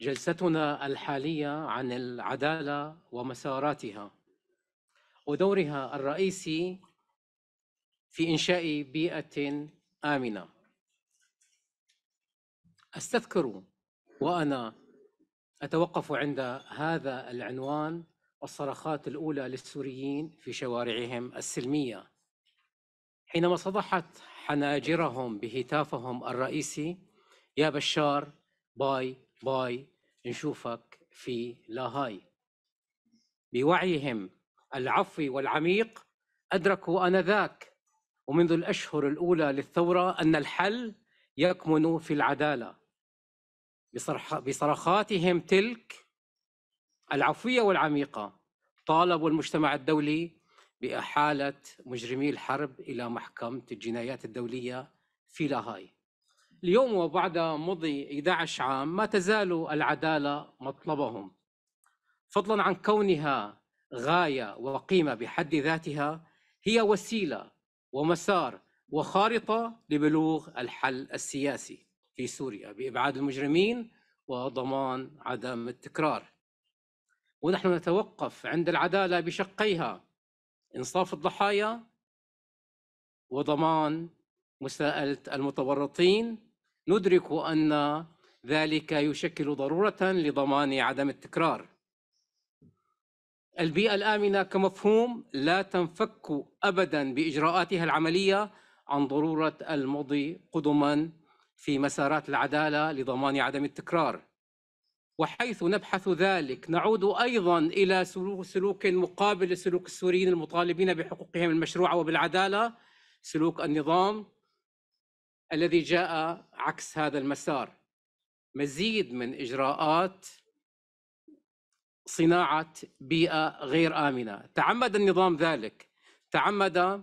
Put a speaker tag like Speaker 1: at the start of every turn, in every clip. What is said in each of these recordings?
Speaker 1: جلستنا الحالية عن العدالة ومساراتها ودورها الرئيسي في إنشاء بيئة آمنة. أستذكر وأنا أتوقف عند هذا العنوان الصرخات الأولى للسوريين في شوارعهم السلمية حينما صدحت حناجرهم بهتافهم الرئيسي يا بشار باي باي نشوفك في لاهاي بوعيهم العفوي والعميق أدركوا آنذاك ومنذ الأشهر الأولى للثورة أن الحل يكمن في العدالة بصرخاتهم تلك العفوية والعميقة طالبوا المجتمع الدولي بإحالة مجرمي الحرب إلى محكمة الجنايات الدولية في لاهاي اليوم وبعد مضي 11 عام ما تزال العدالة مطلبهم فضلا عن كونها غاية وقيمة بحد ذاتها هي وسيلة ومسار وخارطة لبلوغ الحل السياسي في سوريا بإبعاد المجرمين وضمان عدم التكرار ونحن نتوقف عند العدالة بشقيها إنصاف الضحايا وضمان مساءلة المتورطين ندرك أن ذلك يشكل ضرورة لضمان عدم التكرار البيئة الآمنة كمفهوم لا تنفك أبدا بإجراءاتها العملية عن ضرورة المضي قدما في مسارات العدالة لضمان عدم التكرار وحيث نبحث ذلك نعود أيضا إلى سلوك مقابل لسلوك السوريين المطالبين بحقوقهم المشروعة وبالعدالة سلوك النظام الذي جاء عكس هذا المسار مزيد من اجراءات صناعه بيئه غير امنه تعمد النظام ذلك تعمد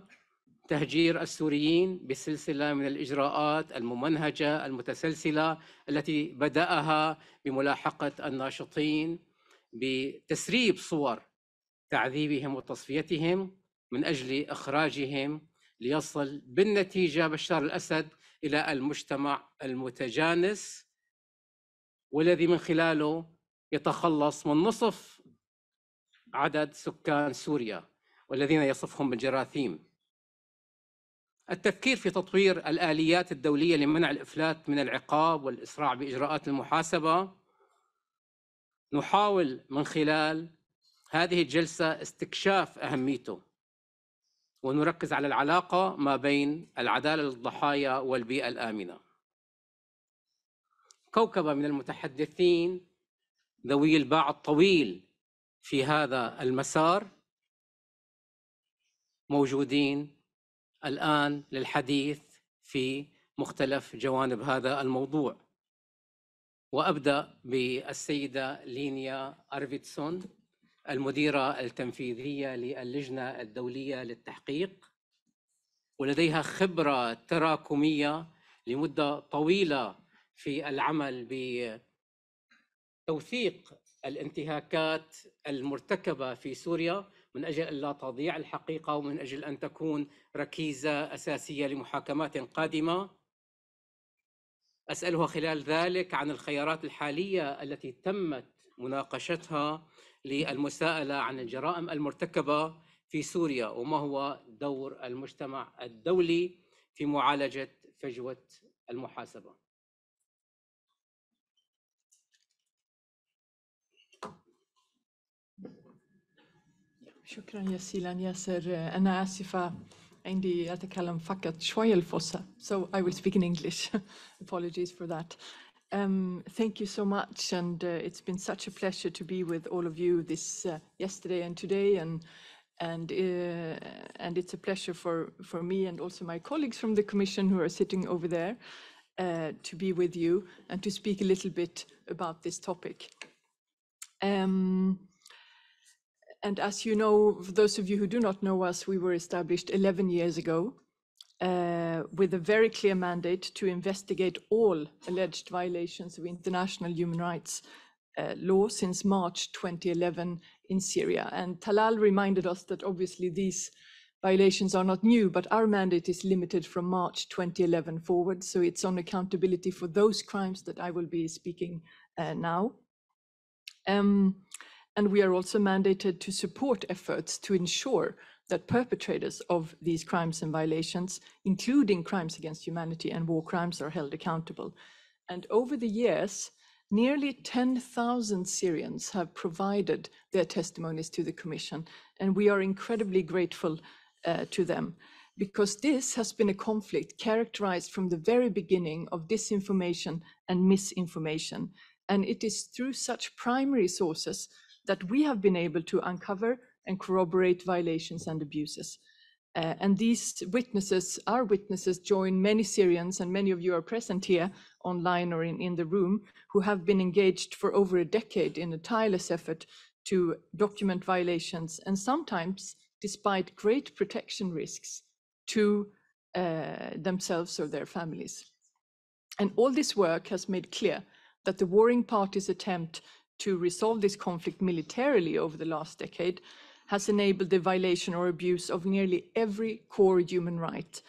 Speaker 1: تهجير السوريين بسلسله من الاجراءات الممنهجه المتسلسله التي بداها بملاحقه الناشطين بتسريب صور تعذيبهم وتصفيتهم من اجل اخراجهم ليصل بالنتيجه بشار الاسد الى المجتمع المتجانس والذي من خلاله يتخلص من نصف عدد سكان سوريا والذين يصفهم بالجراثيم التفكير في تطوير الآليات الدولية لمنع الإفلات من العقاب والإسراع بإجراءات المحاسبة نحاول من خلال هذه الجلسة استكشاف أهميته ونركز على العلاقة ما بين العدالة للضحايا والبيئة الآمنة كوكبة من المتحدثين ذوي الباع الطويل في هذا المسار موجودين الآن للحديث في مختلف جوانب هذا الموضوع وأبدأ بالسيدة لينيا أرفيتسون المديرة التنفيذية للجنة الدولية للتحقيق ولديها خبرة تراكمية لمدة طويلة في العمل بتوثيق الانتهاكات المرتكبة في سوريا من أجل أن لا تضيع الحقيقة ومن أجل أن تكون ركيزة أساسية لمحاكمات قادمة أسألها خلال ذلك عن الخيارات الحالية التي تمت مناقشتها للمساءله عن الجرائم المرتكبه في سوريا وما هو دور المجتمع الدولي في معالجه فجوه المحاسبه.
Speaker 2: شكرا يا ياسيلا ياسر انا اسفه عندي اتكلم فقط شويه الفوسة so I will speak in English apologies for that Um, thank you so much, and uh, it's been such a pleasure to be with all of you this uh, yesterday and today, and and uh, and it's a pleasure for for me and also my colleagues from the Commission who are sitting over there uh, to be with you and to speak a little bit about this topic. Um, and as you know, for those of you who do not know us, we were established 11 years ago uh, with a very clear mandate to investigate all alleged violations of international human rights uh, law since March 2011 in Syria. And Talal reminded us that obviously these violations are not new, but our mandate is limited from March 2011 forward. So it's on accountability for those crimes that I will be speaking uh, now. Um, and we are also mandated to support efforts to ensure that perpetrators of these crimes and violations, including crimes against humanity and war crimes, are held accountable. And over the years, nearly 10,000 Syrians have provided their testimonies to the Commission, and we are incredibly grateful uh, to them because this has been a conflict characterized from the very beginning of disinformation and misinformation. And it is through such primary sources that we have been able to uncover and corroborate violations and abuses. Uh, and these witnesses, our witnesses, join many Syrians, and many of you are present here online or in, in the room, who have been engaged for over a decade in a tireless effort to document violations and sometimes, despite great protection risks to uh, themselves or their families. And all this work has made clear that the warring parties' attempt to resolve this conflict militarily over the last decade has enabled the violation or abuse of nearly every core human right.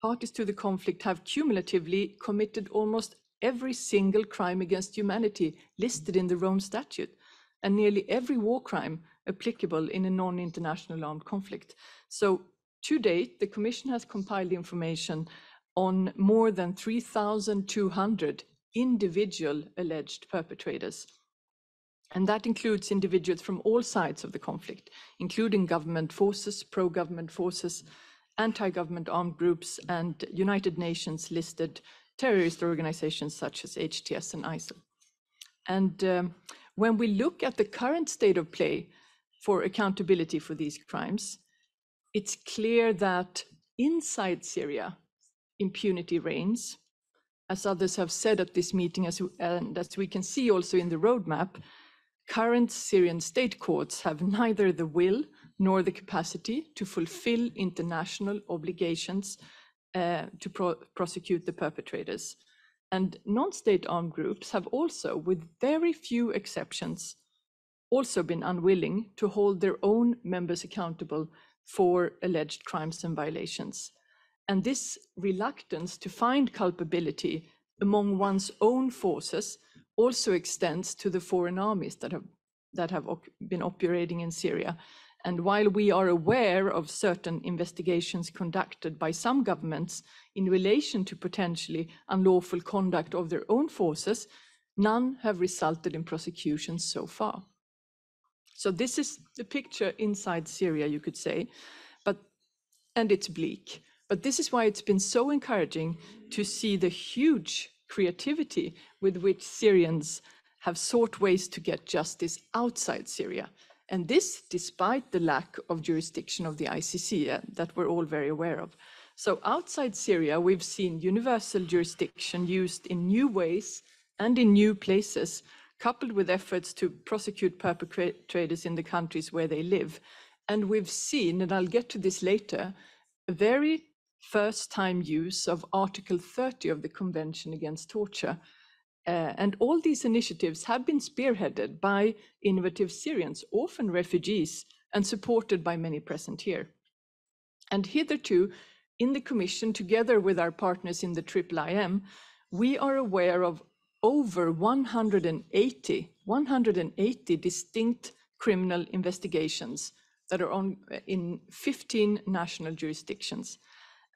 Speaker 2: Parties to the conflict have cumulatively committed almost every single crime against humanity listed in the Rome Statute and nearly every war crime applicable in a non-international armed conflict. So to date, the Commission has compiled information on more than 3,200 individual alleged perpetrators. And that includes individuals from all sides of the conflict, including government forces, pro government forces, anti government armed groups, and United Nations listed terrorist organizations such as HTS and ISIL. And um, when we look at the current state of play for accountability for these crimes, it's clear that inside Syria, impunity reigns. As others have said at this meeting, as, and as we can see also in the roadmap, Current Syrian state courts have neither the will nor the capacity to fulfill international obligations uh, to pro prosecute the perpetrators. And non-state armed groups have also, with very few exceptions, also been unwilling to hold their own members accountable for alleged crimes and violations. And this reluctance to find culpability among one's own forces also extends to the foreign armies that have that have been operating in Syria. And while we are aware of certain investigations conducted by some governments in relation to potentially unlawful conduct of their own forces, none have resulted in prosecutions so far. So this is the picture inside Syria, you could say, but and it's bleak. But this is why it's been so encouraging to see the huge creativity with which Syrians have sought ways to get justice outside Syria. And this despite the lack of jurisdiction of the ICC uh, that we're all very aware of. So outside Syria, we've seen universal jurisdiction used in new ways and in new places, coupled with efforts to prosecute perpetrators in the countries where they live. And we've seen, and I'll get to this later, a very first time use of Article 30 of the Convention Against Torture. Uh, and all these initiatives have been spearheaded by innovative Syrians, often refugees, and supported by many present here. And hitherto, in the Commission, together with our partners in the IIIM, we are aware of over 180, 180 distinct criminal investigations that are on uh, in 15 national jurisdictions.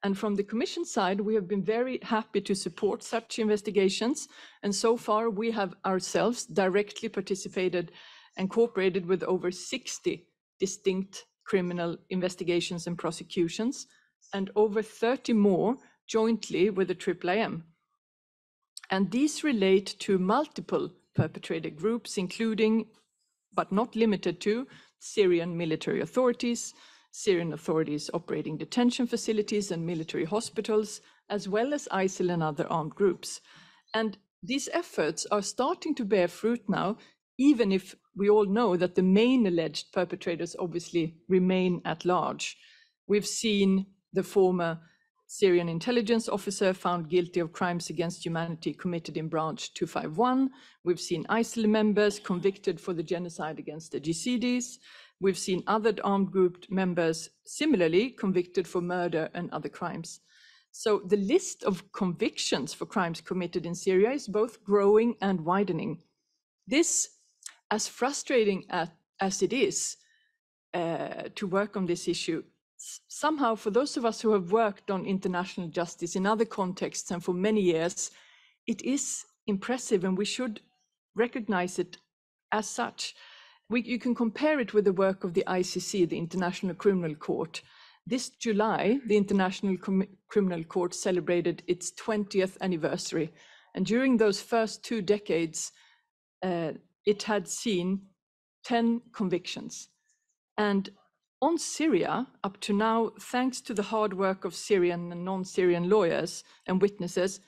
Speaker 2: And from the Commission side, we have been very happy to support such investigations. And so far, we have ourselves directly participated and cooperated with over 60 distinct criminal investigations and prosecutions, and over 30 more jointly with the IIIM. And these relate to multiple perpetrator groups, including, but not limited to, Syrian military authorities, Syrian authorities operating detention facilities and military hospitals, as well as ISIL and other armed groups. And these efforts are starting to bear fruit now, even if we all know that the main alleged perpetrators obviously remain at large. We've seen the former Syrian intelligence officer found guilty of crimes against humanity committed in branch 251. We've seen ISIL members convicted for the genocide against the Yazidis. We've seen other armed group members similarly convicted for murder and other crimes. So the list of convictions for crimes committed in Syria is both growing and widening. This, as frustrating as, as it is uh, to work on this issue, somehow for those of us who have worked on international justice in other contexts and for many years, it is impressive and we should recognize it as such we, you can compare it with the work of the ICC, the International Criminal Court. This July, the International Com Criminal Court celebrated its 20th anniversary. And during those first two decades, uh, it had seen 10 convictions. And on Syria, up to now, thanks to the hard work of Syrian and non Syrian lawyers and witnesses,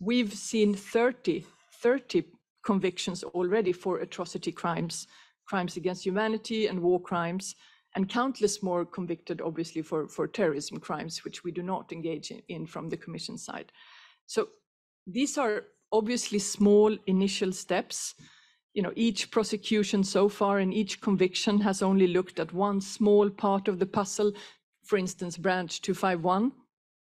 Speaker 2: we've seen 30, 30 convictions already for atrocity crimes crimes against humanity and war crimes, and countless more convicted, obviously, for, for terrorism crimes, which we do not engage in, in from the Commission side. So these are obviously small initial steps. You know, each prosecution so far and each conviction has only looked at one small part of the puzzle, for instance, branch 251.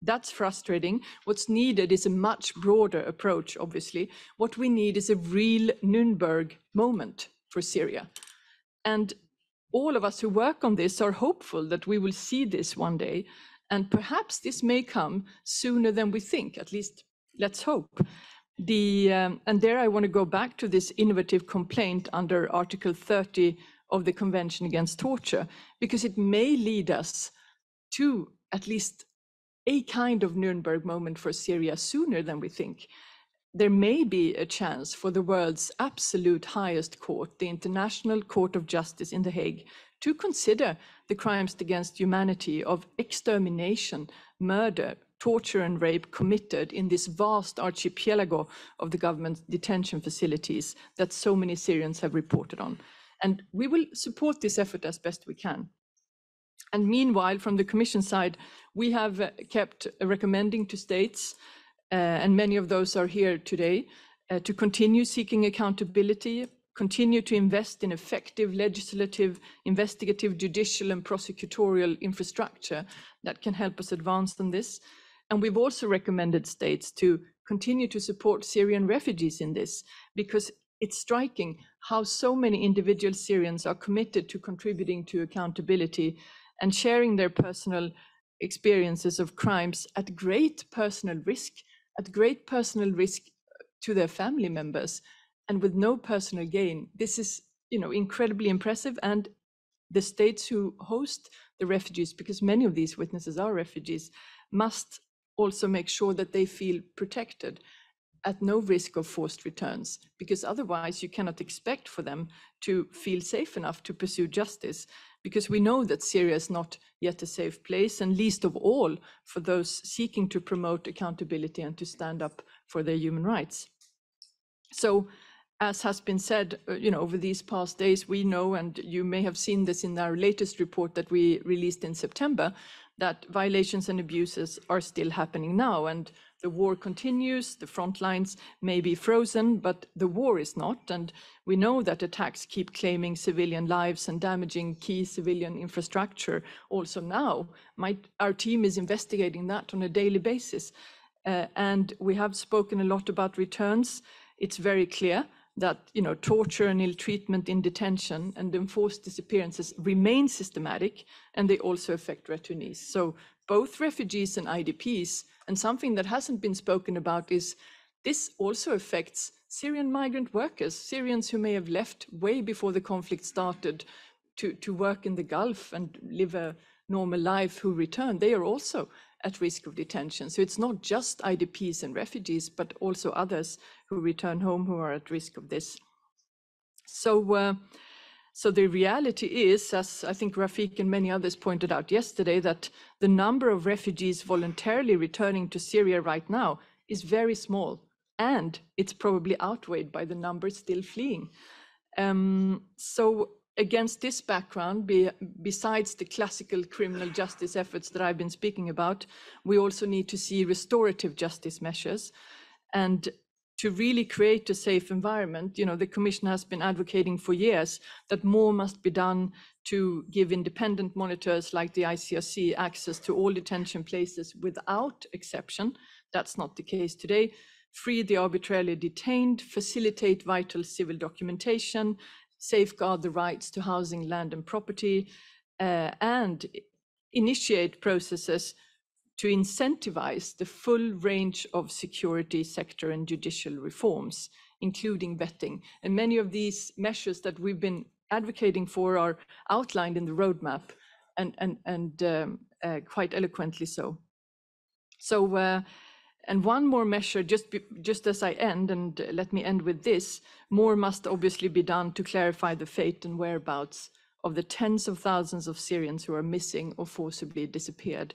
Speaker 2: That's frustrating. What's needed is a much broader approach, obviously. What we need is a real Nuremberg moment for Syria. And all of us who work on this are hopeful that we will see this one day. And perhaps this may come sooner than we think, at least let's hope. The, um, and there I want to go back to this innovative complaint under Article 30 of the Convention Against Torture, because it may lead us to at least a kind of Nuremberg moment for Syria sooner than we think there may be a chance for the world's absolute highest court, the International Court of Justice in The Hague, to consider the crimes against humanity of extermination, murder, torture, and rape committed in this vast archipelago of the government's detention facilities that so many Syrians have reported on. And we will support this effort as best we can. And meanwhile, from the Commission side, we have kept recommending to states uh, and many of those are here today, uh, to continue seeking accountability, continue to invest in effective legislative, investigative, judicial, and prosecutorial infrastructure that can help us advance on this. And we've also recommended states to continue to support Syrian refugees in this, because it's striking how so many individual Syrians are committed to contributing to accountability and sharing their personal experiences of crimes at great personal risk at great personal risk to their family members and with no personal gain. This is, you know, incredibly impressive. And the states who host the refugees, because many of these witnesses are refugees, must also make sure that they feel protected at no risk of forced returns, because otherwise you cannot expect for them to feel safe enough to pursue justice because we know that Syria is not yet a safe place, and least of all for those seeking to promote accountability and to stand up for their human rights. So, as has been said, uh, you know, over these past days, we know, and you may have seen this in our latest report that we released in September, that violations and abuses are still happening now, and the war continues, the front lines may be frozen, but the war is not. And we know that attacks keep claiming civilian lives and damaging key civilian infrastructure. Also now, my, our team is investigating that on a daily basis. Uh, and we have spoken a lot about returns. It's very clear that you know torture and ill treatment in detention and enforced disappearances remain systematic and they also affect returnees so both refugees and IDPs. And something that hasn't been spoken about is this also affects Syrian migrant workers, Syrians who may have left way before the conflict started to, to work in the Gulf and live a normal life who return. They are also at risk of detention. So it's not just IDPs and refugees, but also others who return home who are at risk of this. So uh, so the reality is, as I think Rafik and many others pointed out yesterday, that the number of refugees voluntarily returning to Syria right now is very small, and it's probably outweighed by the number still fleeing. Um, so against this background, be, besides the classical criminal justice efforts that I've been speaking about, we also need to see restorative justice measures. And to really create a safe environment, you know, the Commission has been advocating for years that more must be done to give independent monitors like the ICRC access to all detention places without exception. That's not the case today. Free the arbitrarily detained, facilitate vital civil documentation, safeguard the rights to housing, land and property, uh, and initiate processes to incentivize the full range of security sector and judicial reforms, including vetting. And many of these measures that we've been advocating for are outlined in the roadmap and, and, and um, uh, quite eloquently so. So, uh, and one more measure, just, be, just as I end, and let me end with this, more must obviously be done to clarify the fate and whereabouts of the tens of thousands of Syrians who are missing or forcibly disappeared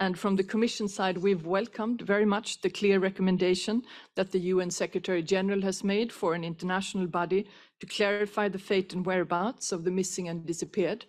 Speaker 2: and from the Commission side, we've welcomed very much the clear recommendation that the UN Secretary General has made for an international body to clarify the fate and whereabouts of the missing and disappeared.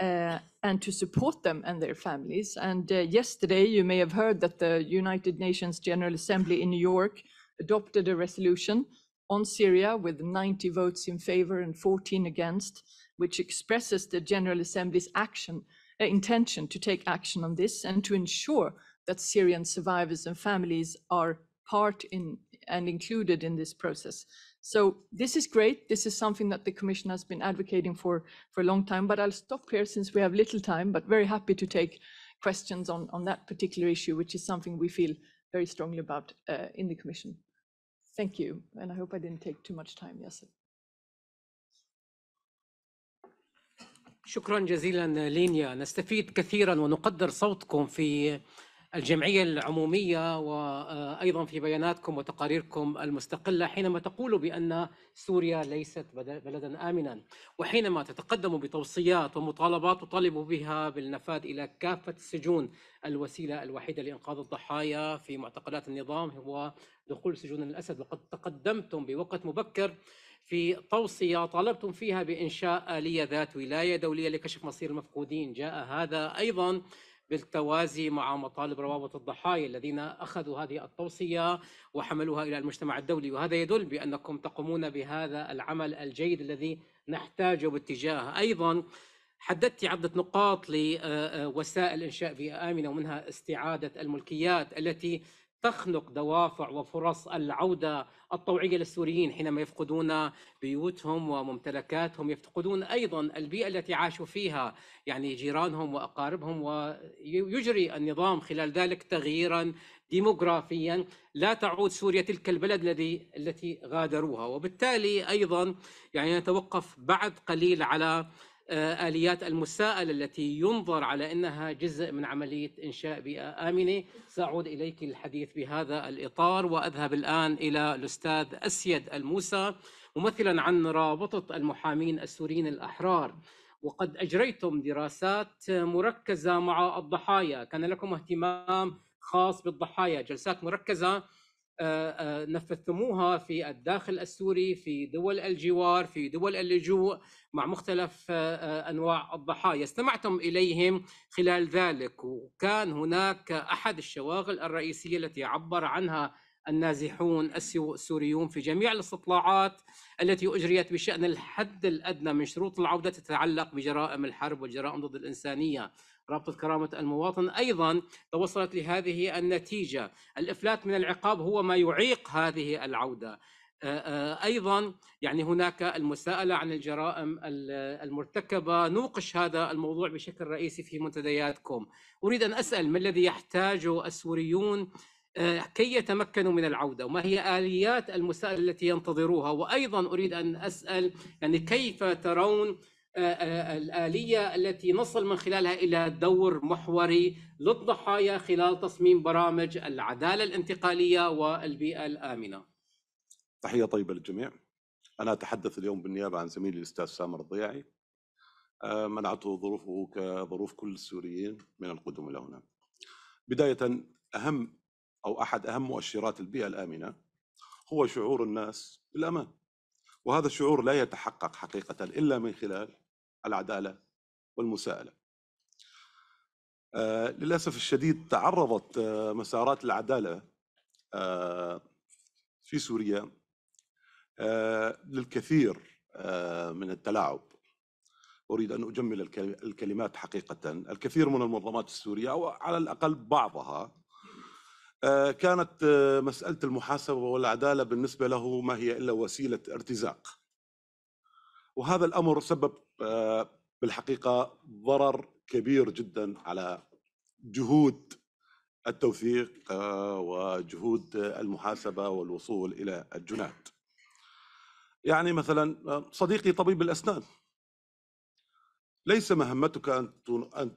Speaker 2: Uh, and to support them and their families. And uh, yesterday, you may have heard that the United Nations General Assembly in New York adopted a resolution on Syria with 90 votes in favor and 14 against, which expresses the General Assembly's action intention to take action on this and to ensure that Syrian survivors and families are part in and included in this process. So this is great. This is something that the Commission has been advocating for for a long time, but I'll stop here since we have little time, but very happy to take questions on, on that particular issue, which is something we feel very strongly about uh, in the Commission. Thank you, and I hope I didn't take too much time, Yes.
Speaker 1: شكرا جزيلا لينيا نستفيد كثيرا ونقدر صوتكم في الجمعية العمومية وأيضا في بياناتكم وتقاريركم المستقلة حينما تقولوا بأن سوريا ليست بلدا آمنا وحينما تتقدموا بتوصيات ومطالبات تطالبوا بها بالنفاذ إلى كافة السجون الوسيلة الوحيدة لإنقاذ الضحايا في معتقلات النظام هو دخول سجون الأسد وقد تقدمتم بوقت مبكر في توصية طالبتم فيها بإنشاء آلية ذات ولاية دولية لكشف مصير المفقودين جاء هذا أيضا بالتوازي مع مطالب روابط الضحايا الذين اخذوا هذه التوصيه وحملوها الى المجتمع الدولي وهذا يدل بانكم تقومون بهذا العمل الجيد الذي نحتاجه باتجاه ايضا حددت عدة نقاط لوسائل إنشاء بيئة آمنة ومنها استعادة الملكيات التي تخنق دوافع وفرص العوده الطوعيه للسوريين حينما يفقدون بيوتهم وممتلكاتهم يفقدون ايضا البيئه التي عاشوا فيها يعني جيرانهم واقاربهم ويجري النظام خلال ذلك تغييرا ديموغرافيا لا تعود سوريا تلك البلد الذي التي غادروها وبالتالي ايضا يعني نتوقف بعد قليل على آه، آليات المساءلة التي ينظر على أنها جزء من عملية إنشاء بيئة آمنة سأعود إليك الحديث بهذا الإطار وأذهب الآن إلى الأستاذ أسيد الموسى ممثلا عن رابطة المحامين السوريين الأحرار وقد أجريتم دراسات مركزة مع الضحايا كان لكم اهتمام خاص بالضحايا جلسات مركزة آه، آه، نفذتموها في الداخل السوري في دول الجوار في دول اللجوء مع مختلف آه، انواع الضحايا استمعتم اليهم خلال ذلك وكان هناك احد الشواغل الرئيسيه التي عبر عنها النازحون السوريون في جميع الاستطلاعات التي اجريت بشان الحد الادنى من شروط العوده تتعلق بجرائم الحرب والجرائم ضد الانسانيه رابطة كرامة المواطن أيضا توصلت لهذه النتيجة الإفلات من العقاب هو ما يعيق هذه العودة آه، آه، ايضا يعني هناك المساءله عن الجرائم المرتكبه نوقش هذا الموضوع بشكل رئيسي في منتدياتكم اريد ان اسال ما الذي يحتاجه السوريون آه، كي يتمكنوا من العوده وما هي اليات المساءله التي ينتظروها وايضا اريد ان اسال يعني كيف ترون آه، آه، الآلية التي نصل من خلالها إلى دور محوري للضحايا خلال تصميم برامج العدالة الانتقالية والبيئة الآمنة
Speaker 3: تحية طيبة للجميع أنا أتحدث اليوم بالنيابة عن زميلي الأستاذ سامر الضياعي آه، منعته ظروفه كظروف كل السوريين من القدوم إلى هنا بداية أهم أو أحد أهم مؤشرات البيئة الآمنة هو شعور الناس بالأمان وهذا الشعور لا يتحقق حقيقة إلا من خلال العدالة والمساءلة آه، للأسف الشديد تعرضت آه، مسارات العدالة آه، في سوريا للكثير من التلاعب أريد أن أجمل الكلمات حقيقة الكثير من المنظمات السورية أو على الأقل بعضها كانت مسألة المحاسبة والعدالة بالنسبة له ما هي إلا وسيلة ارتزاق وهذا الأمر سبب بالحقيقه ضرر كبير جدا على جهود التوثيق آه، وجهود المحاسبه والوصول الى الجنات. يعني مثلا آه، صديقي طبيب الاسنان ليس مهمتك ان ان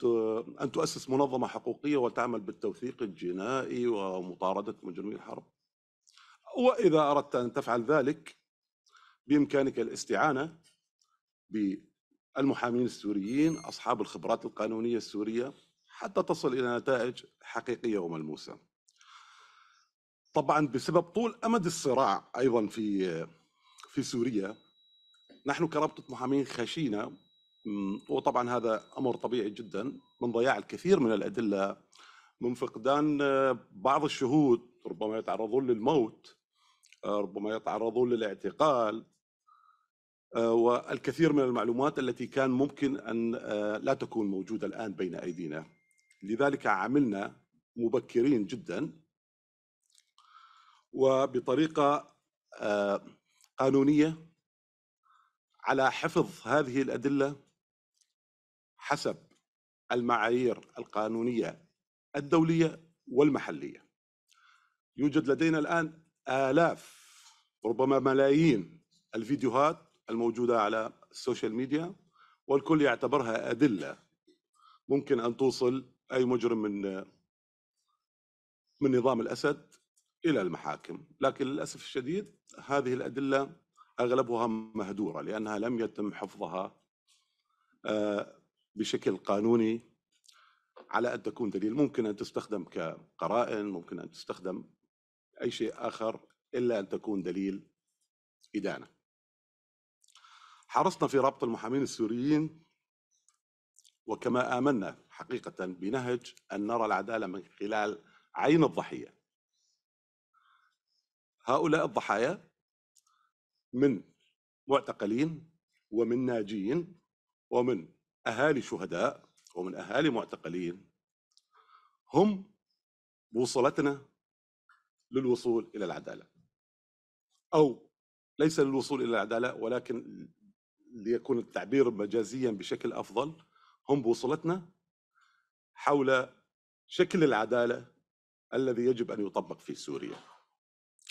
Speaker 3: ان تؤسس منظمه حقوقيه وتعمل بالتوثيق الجنائي ومطارده مجرمي الحرب. واذا اردت ان تفعل ذلك بامكانك الاستعانه المحامين السوريين أصحاب الخبرات القانونية السورية حتى تصل إلى نتائج حقيقية وملموسة طبعا بسبب طول أمد الصراع أيضا في في سوريا نحن كرابطة محامين خشينا وطبعا هذا أمر طبيعي جدا من ضياع الكثير من الأدلة من فقدان آه، بعض الشهود ربما يتعرضون للموت آه، ربما يتعرضون للاعتقال والكثير من المعلومات التي كان ممكن أن آه، لا تكون موجودة الآن بين أيدينا لذلك عملنا مبكرين جدا وبطريقة آه، قانونية على حفظ هذه الأدلة حسب المعايير القانونية الدولية والمحلية يوجد لدينا الآن آلاف ربما ملايين الفيديوهات الموجودة على السوشيال ميديا والكل يعتبرها أدلة ممكن أن توصل أي مجرم من من نظام الأسد إلى المحاكم لكن للأسف الشديد هذه الأدلة أغلبها مهدورة لأنها لم يتم حفظها آه، بشكل قانوني على أن تكون دليل ممكن أن تستخدم كقرائن ممكن أن تستخدم أي شيء آخر إلا أن تكون دليل إدانة حرصنا في ربط المحامين السوريين وكما آمنا حقيقة بنهج أن نرى العدالة من خلال عين الضحية هؤلاء الضحايا من معتقلين ومن ناجين ومن أهالي شهداء ومن أهالي معتقلين هم بوصلتنا للوصول إلى العدالة أو ليس للوصول إلى العدالة ولكن ليكون التعبير مجازيا بشكل افضل هم بوصلتنا حول شكل العداله الذي يجب ان يطبق في سوريا.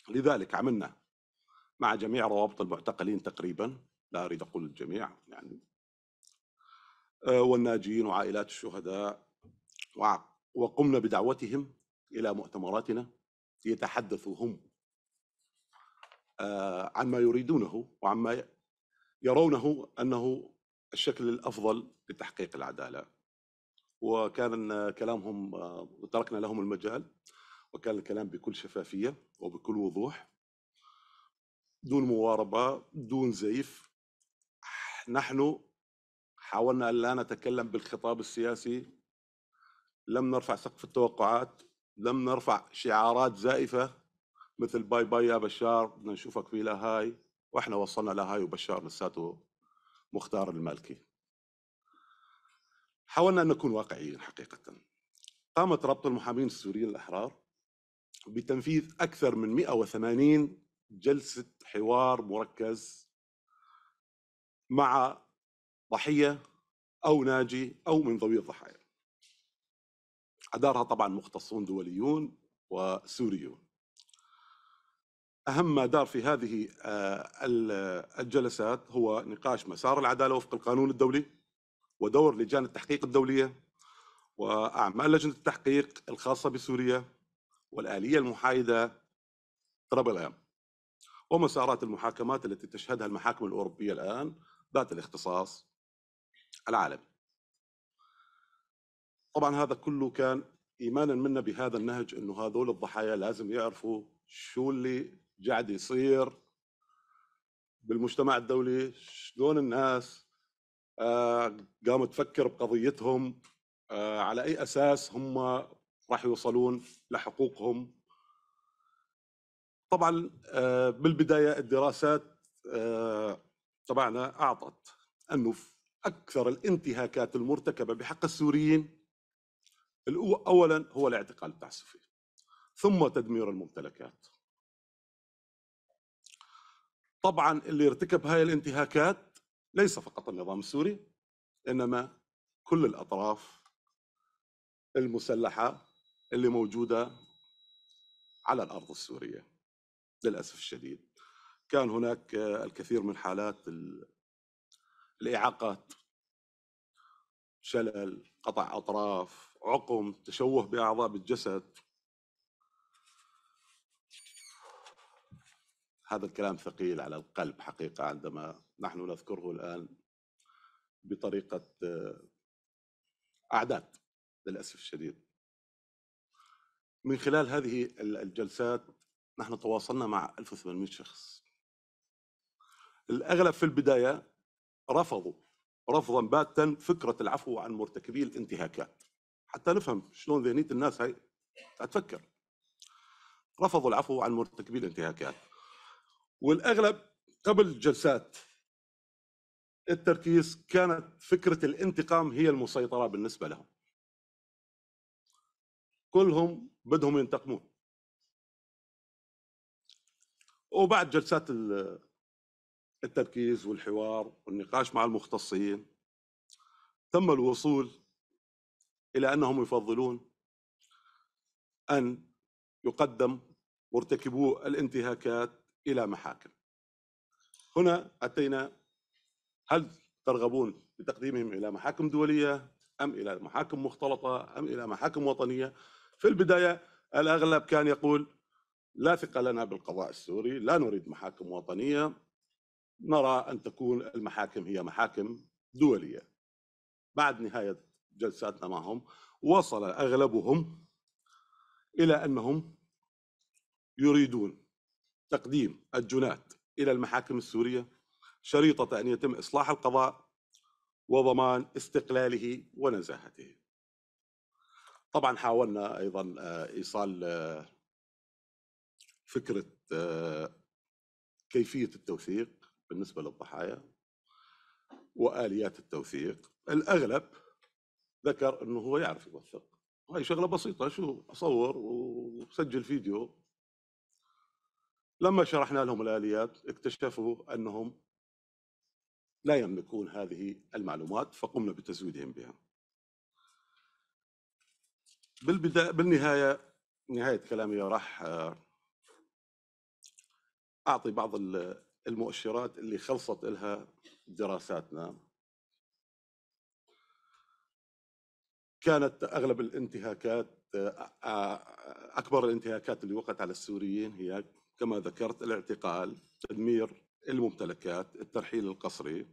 Speaker 3: لذلك عملنا مع جميع روابط المعتقلين تقريبا لا اريد اقول الجميع يعني آه، والناجين وعائلات الشهداء وقمنا بدعوتهم الى مؤتمراتنا ليتحدثوا هم آه، عن ما يريدونه وعما يرونه انه الشكل الافضل لتحقيق العداله وكان كلامهم تركنا لهم المجال وكان الكلام بكل شفافيه وبكل وضوح دون مواربه دون زيف نحن حاولنا ان لا نتكلم بالخطاب السياسي لم نرفع سقف التوقعات لم نرفع شعارات زائفه مثل باي باي يا بشار بدنا نشوفك في لاهاي واحنا وصلنا هاي وبشار لساته مختار المالكي حاولنا ان نكون واقعيين حقيقه قامت ربط المحامين السوريين الاحرار بتنفيذ اكثر من 180 جلسه حوار مركز مع ضحيه او ناجي او من ذوي الضحايا ادارها طبعا مختصون دوليون وسوريون اهم ما دار في هذه آه، الجلسات هو نقاش مسار العداله وفق القانون الدولي ودور لجان التحقيق الدوليه واعمال لجنه التحقيق الخاصه بسوريا والاليه المحايده طلب الايام ومسارات المحاكمات التي تشهدها المحاكم الاوروبيه الان ذات الاختصاص العالمي. طبعا هذا كله كان ايمانا منا بهذا النهج انه هذول الضحايا لازم يعرفوا شو اللي قاعد يصير بالمجتمع الدولي شلون الناس آه، قامت تفكر بقضيتهم آه، على اي اساس هم راح يوصلون لحقوقهم طبعا آه، بالبدايه الدراسات تبعنا اعطت انه اكثر الانتهاكات المرتكبه بحق السوريين اولا هو الاعتقال التعسفي ثم تدمير الممتلكات طبعا اللي ارتكب هاي الانتهاكات ليس فقط النظام السوري انما كل الاطراف المسلحه اللي موجوده على الارض السوريه للاسف الشديد كان هناك آه، الكثير من حالات الاعاقات شلل قطع اطراف عقم تشوه باعضاء بالجسد هذا الكلام ثقيل على القلب حقيقة عندما نحن نذكره الآن بطريقة آه، أعداد للأسف الشديد من خلال هذه الجلسات نحن تواصلنا مع 1800 شخص الأغلب في البداية رفضوا رفضا باتا فكرة العفو عن مرتكبي الانتهاكات حتى نفهم شلون ذهنية الناس هاي تفكر رفضوا العفو عن مرتكبي الانتهاكات والاغلب قبل جلسات التركيز كانت فكره الانتقام هي المسيطره بالنسبه لهم. كلهم بدهم ينتقمون. وبعد جلسات التركيز والحوار والنقاش مع المختصين تم الوصول الى انهم يفضلون ان يقدم مرتكبو الانتهاكات إلى محاكم هنا أتينا هل ترغبون بتقديمهم إلى محاكم دولية أم إلى محاكم مختلطة أم إلى محاكم وطنية في البداية الأغلب كان يقول لا ثقة لنا بالقضاء السوري لا نريد محاكم وطنية نرى أن تكون المحاكم هي محاكم دولية بعد نهاية جلساتنا معهم وصل أغلبهم إلى أنهم يريدون تقديم الجنات إلى المحاكم السورية شريطة أن يتم إصلاح القضاء وضمان استقلاله ونزاهته طبعا حاولنا أيضا آه، إيصال آه، فكرة آه، كيفية التوثيق بالنسبة للضحايا وآليات التوثيق الأغلب ذكر أنه هو يعرف يوثق هاي شغلة بسيطة شو أصور وسجل فيديو لما شرحنا لهم الآليات اكتشفوا أنهم لا يملكون هذه المعلومات فقمنا بتزويدهم بها بالبداية بالنهاية نهاية كلامي راح آه، أعطي بعض المؤشرات اللي خلصت لها دراساتنا كانت أغلب الانتهاكات آه، أكبر الانتهاكات اللي وقعت على السوريين هي كما ذكرت الاعتقال تدمير الممتلكات الترحيل القسري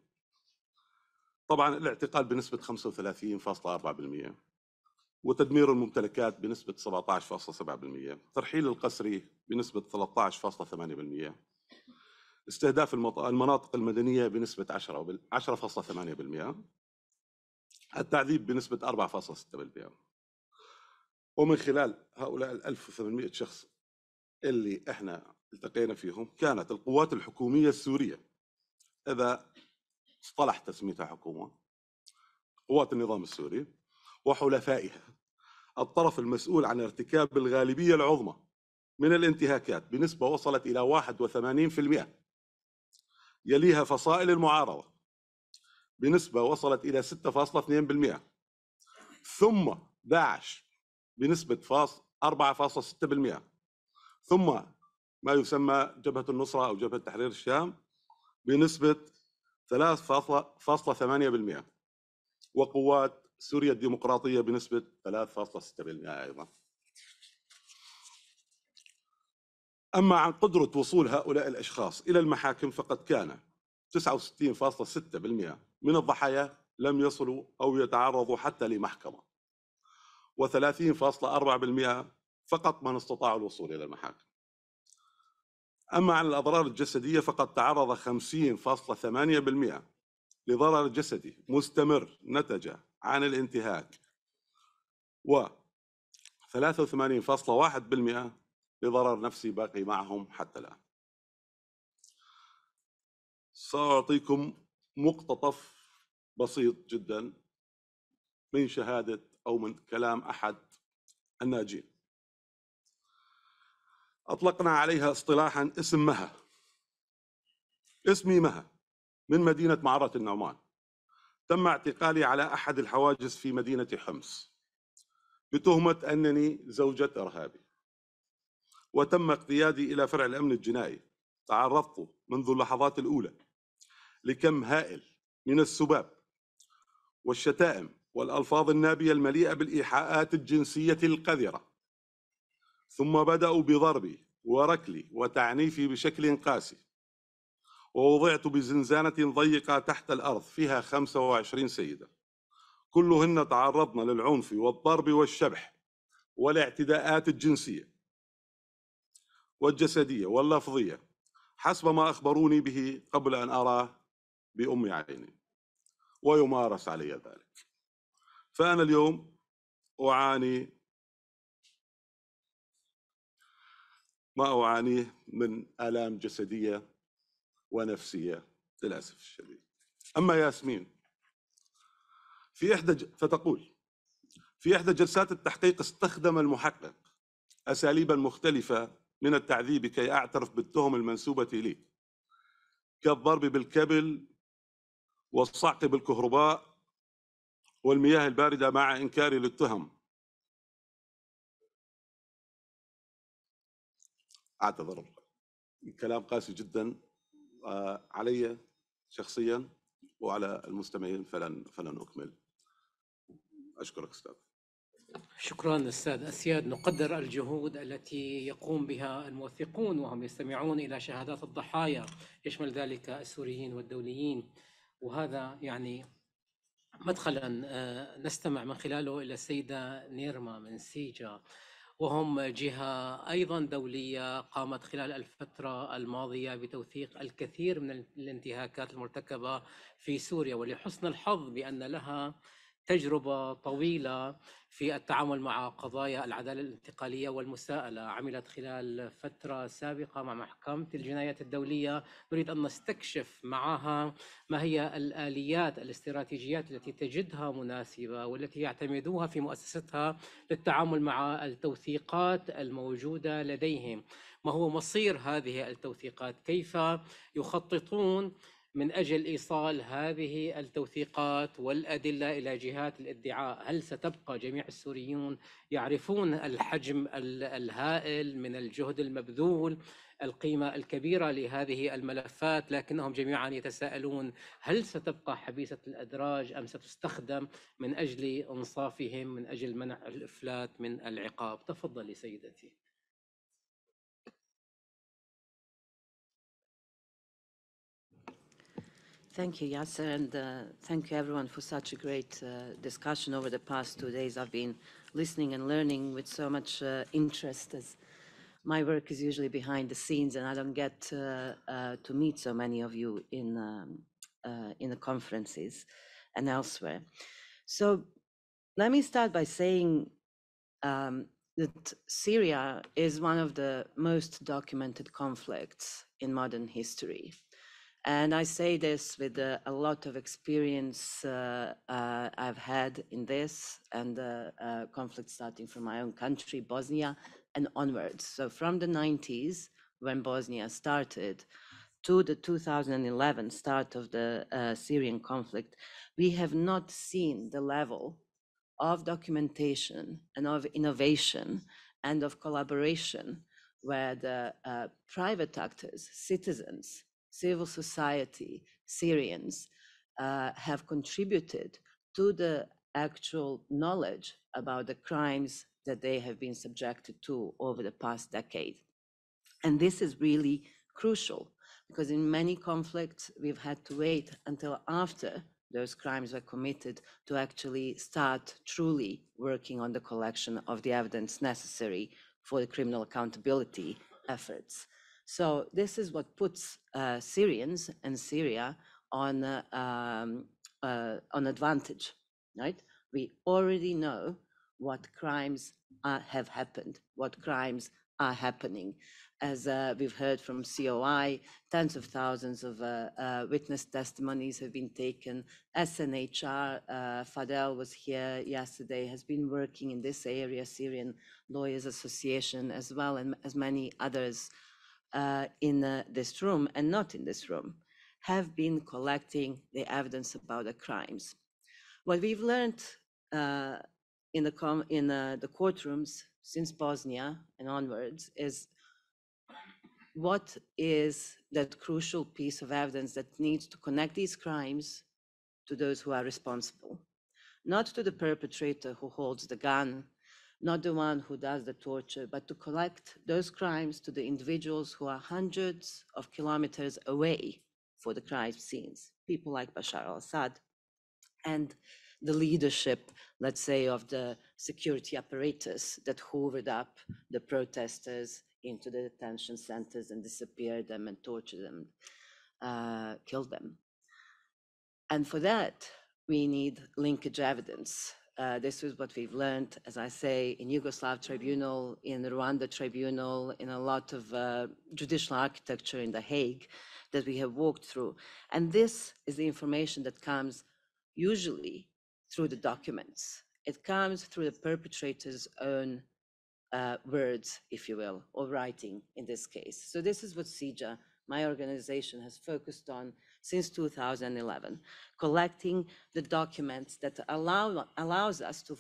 Speaker 3: طبعا الاعتقال بنسبة 35.4% وتدمير الممتلكات بنسبة 17.7% ترحيل القسري بنسبة 13.8% استهداف المناطق المدنية بنسبة 10 10.8% التعذيب بنسبة 4.6% ومن خلال هؤلاء ال 1800 شخص اللي احنا التقينا فيهم كانت القوات الحكومية السورية إذا اصطلح تسميتها حكومة قوات النظام السوري وحلفائها الطرف المسؤول عن ارتكاب الغالبية العظمى من الانتهاكات بنسبة وصلت إلى 81% يليها فصائل المعارضة بنسبة وصلت إلى 6.2% ثم داعش بنسبة 4.6% ثم ما يسمى جبهة النصرة أو جبهة تحرير الشام بنسبة 3.8% وقوات سوريا الديمقراطية بنسبة 3.6% أيضا أما عن قدرة وصول هؤلاء الأشخاص إلى المحاكم فقد كان 69.6% من الضحايا لم يصلوا أو يتعرضوا حتى لمحكمة و30.4% فقط من استطاعوا الوصول إلى المحاكم أما عن الأضرار الجسدية فقد تعرض 50.8% لضرر جسدي مستمر نتج عن الانتهاك و 83.1% لضرر نفسي باقي معهم حتى الآن سأعطيكم مقتطف بسيط جدا من شهادة أو من كلام أحد الناجين أطلقنا عليها اصطلاحا اسم مها اسمي مها من مدينة معرة النعمان تم اعتقالي على أحد الحواجز في مدينة حمص بتهمة أنني زوجة إرهابي وتم اقتيادي إلى فرع الأمن الجنائي تعرضت منذ اللحظات الأولى لكم هائل من السباب والشتائم والألفاظ النابية المليئة بالإيحاءات الجنسية القذرة ثم بدأوا بضربي وركلي وتعنيفي بشكل قاسي ووضعت بزنزانة ضيقة تحت الأرض فيها 25 سيدة كلهن تعرضن للعنف والضرب والشبح والاعتداءات الجنسية والجسدية واللفظية حسب ما أخبروني به قبل أن أرى بأم عيني ويمارس علي ذلك فأنا اليوم أعاني ما أعانيه من آلام جسدية ونفسية للأسف الشديد أما ياسمين في إحدى ج... فتقول في إحدى جلسات التحقيق استخدم المحقق أساليبا مختلفة من التعذيب كي أعترف بالتهم المنسوبة لي كالضرب بالكبل والصعق بالكهرباء والمياه الباردة مع إنكاري للتهم اعتذر الكلام قاسي جدا آه، علي شخصيا وعلى المستمعين فلن فلن اكمل اشكرك استاذ
Speaker 1: شكرا استاذ اسياد نقدر الجهود التي يقوم بها الموثقون وهم يستمعون الى شهادات الضحايا يشمل ذلك السوريين والدوليين وهذا يعني مدخلا آه، نستمع من خلاله الى السيده نيرما من سيجا وهم جهة أيضا دولية قامت خلال الفترة الماضية بتوثيق الكثير من الانتهاكات المرتكبة في سوريا ولحسن الحظ بأن لها تجربة طويلة في التعامل مع قضايا العدالة الانتقالية والمساءلة عملت خلال فترة سابقة مع محكمة الجنايات الدولية نريد أن نستكشف معها ما هي الآليات الاستراتيجيات التي تجدها مناسبة والتي يعتمدوها في مؤسستها للتعامل مع التوثيقات الموجودة لديهم ما هو مصير هذه التوثيقات كيف يخططون من أجل إيصال هذه التوثيقات والأدلة إلى جهات الادعاء هل ستبقى جميع السوريون يعرفون الحجم الهائل من الجهد المبذول القيمة الكبيرة لهذه الملفات لكنهم جميعا يتساءلون هل ستبقى حبيسة الأدراج أم ستستخدم من أجل إنصافهم من أجل منع الإفلات من العقاب تفضلي سيدتي
Speaker 4: Thank you, Yasser, and uh, thank you everyone for such a great uh, discussion over the past two days. I've been listening and learning with so much uh, interest as my work is usually behind the scenes and I don't get to uh, meet so many of you in, um, uh, in the conferences and elsewhere. So let me start by saying um, that Syria is one of the most documented conflicts in modern history. And I say this with uh, a lot of experience uh, uh, I've had in this and the uh, uh, conflict starting from my own country, Bosnia, and onwards. So from the 90s, when Bosnia started, to the 2011 start of the uh, Syrian conflict, we have not seen the level of documentation and of innovation and of collaboration where the private actors, citizens, civil society, Syrians, uh, have contributed to the actual knowledge about the crimes that they have been subjected to over the past decade. And this is really crucial because in many conflicts, we've had to wait until after those crimes were committed to actually start truly working on the collection of the evidence necessary for the criminal accountability efforts. So this is what puts uh, Syrians and Syria on uh, um, uh, on advantage, right? We already know what crimes are, have happened, what crimes are happening. As uh, we've heard from COI, tens of thousands of uh, uh, witness testimonies have been taken. SNHR, Fadel was here yesterday, has been working in this area, Syrian Lawyers Association, as well and as many others uh, in uh, this room and not in this room have been collecting the evidence about the crimes. What we've learned uh, in, the, in uh, the courtrooms since Bosnia and onwards is what is that crucial piece of evidence that needs to connect these crimes to those who are responsible, not to the perpetrator who holds the gun not the one who does the torture, but to collect those crimes to the individuals who are hundreds of kilometers away for the crime scenes, people like Bashar al-Assad and the leadership, let's say, of the security apparatus that hoovered up the protesters into the detention centers and disappeared them and tortured them, uh, killed them. And for that, we need linkage evidence uh, this is what we've learned, as I say, in Yugoslav tribunal, in Rwanda tribunal, in a lot of uh, judicial architecture in The Hague that we have walked through. And this is the information that comes usually through the documents. It comes through the perpetrator's own uh, words, if you will, or writing in this case. So this is what CEJA, my organization, has focused on since 2011, collecting the documents that allow, allows us to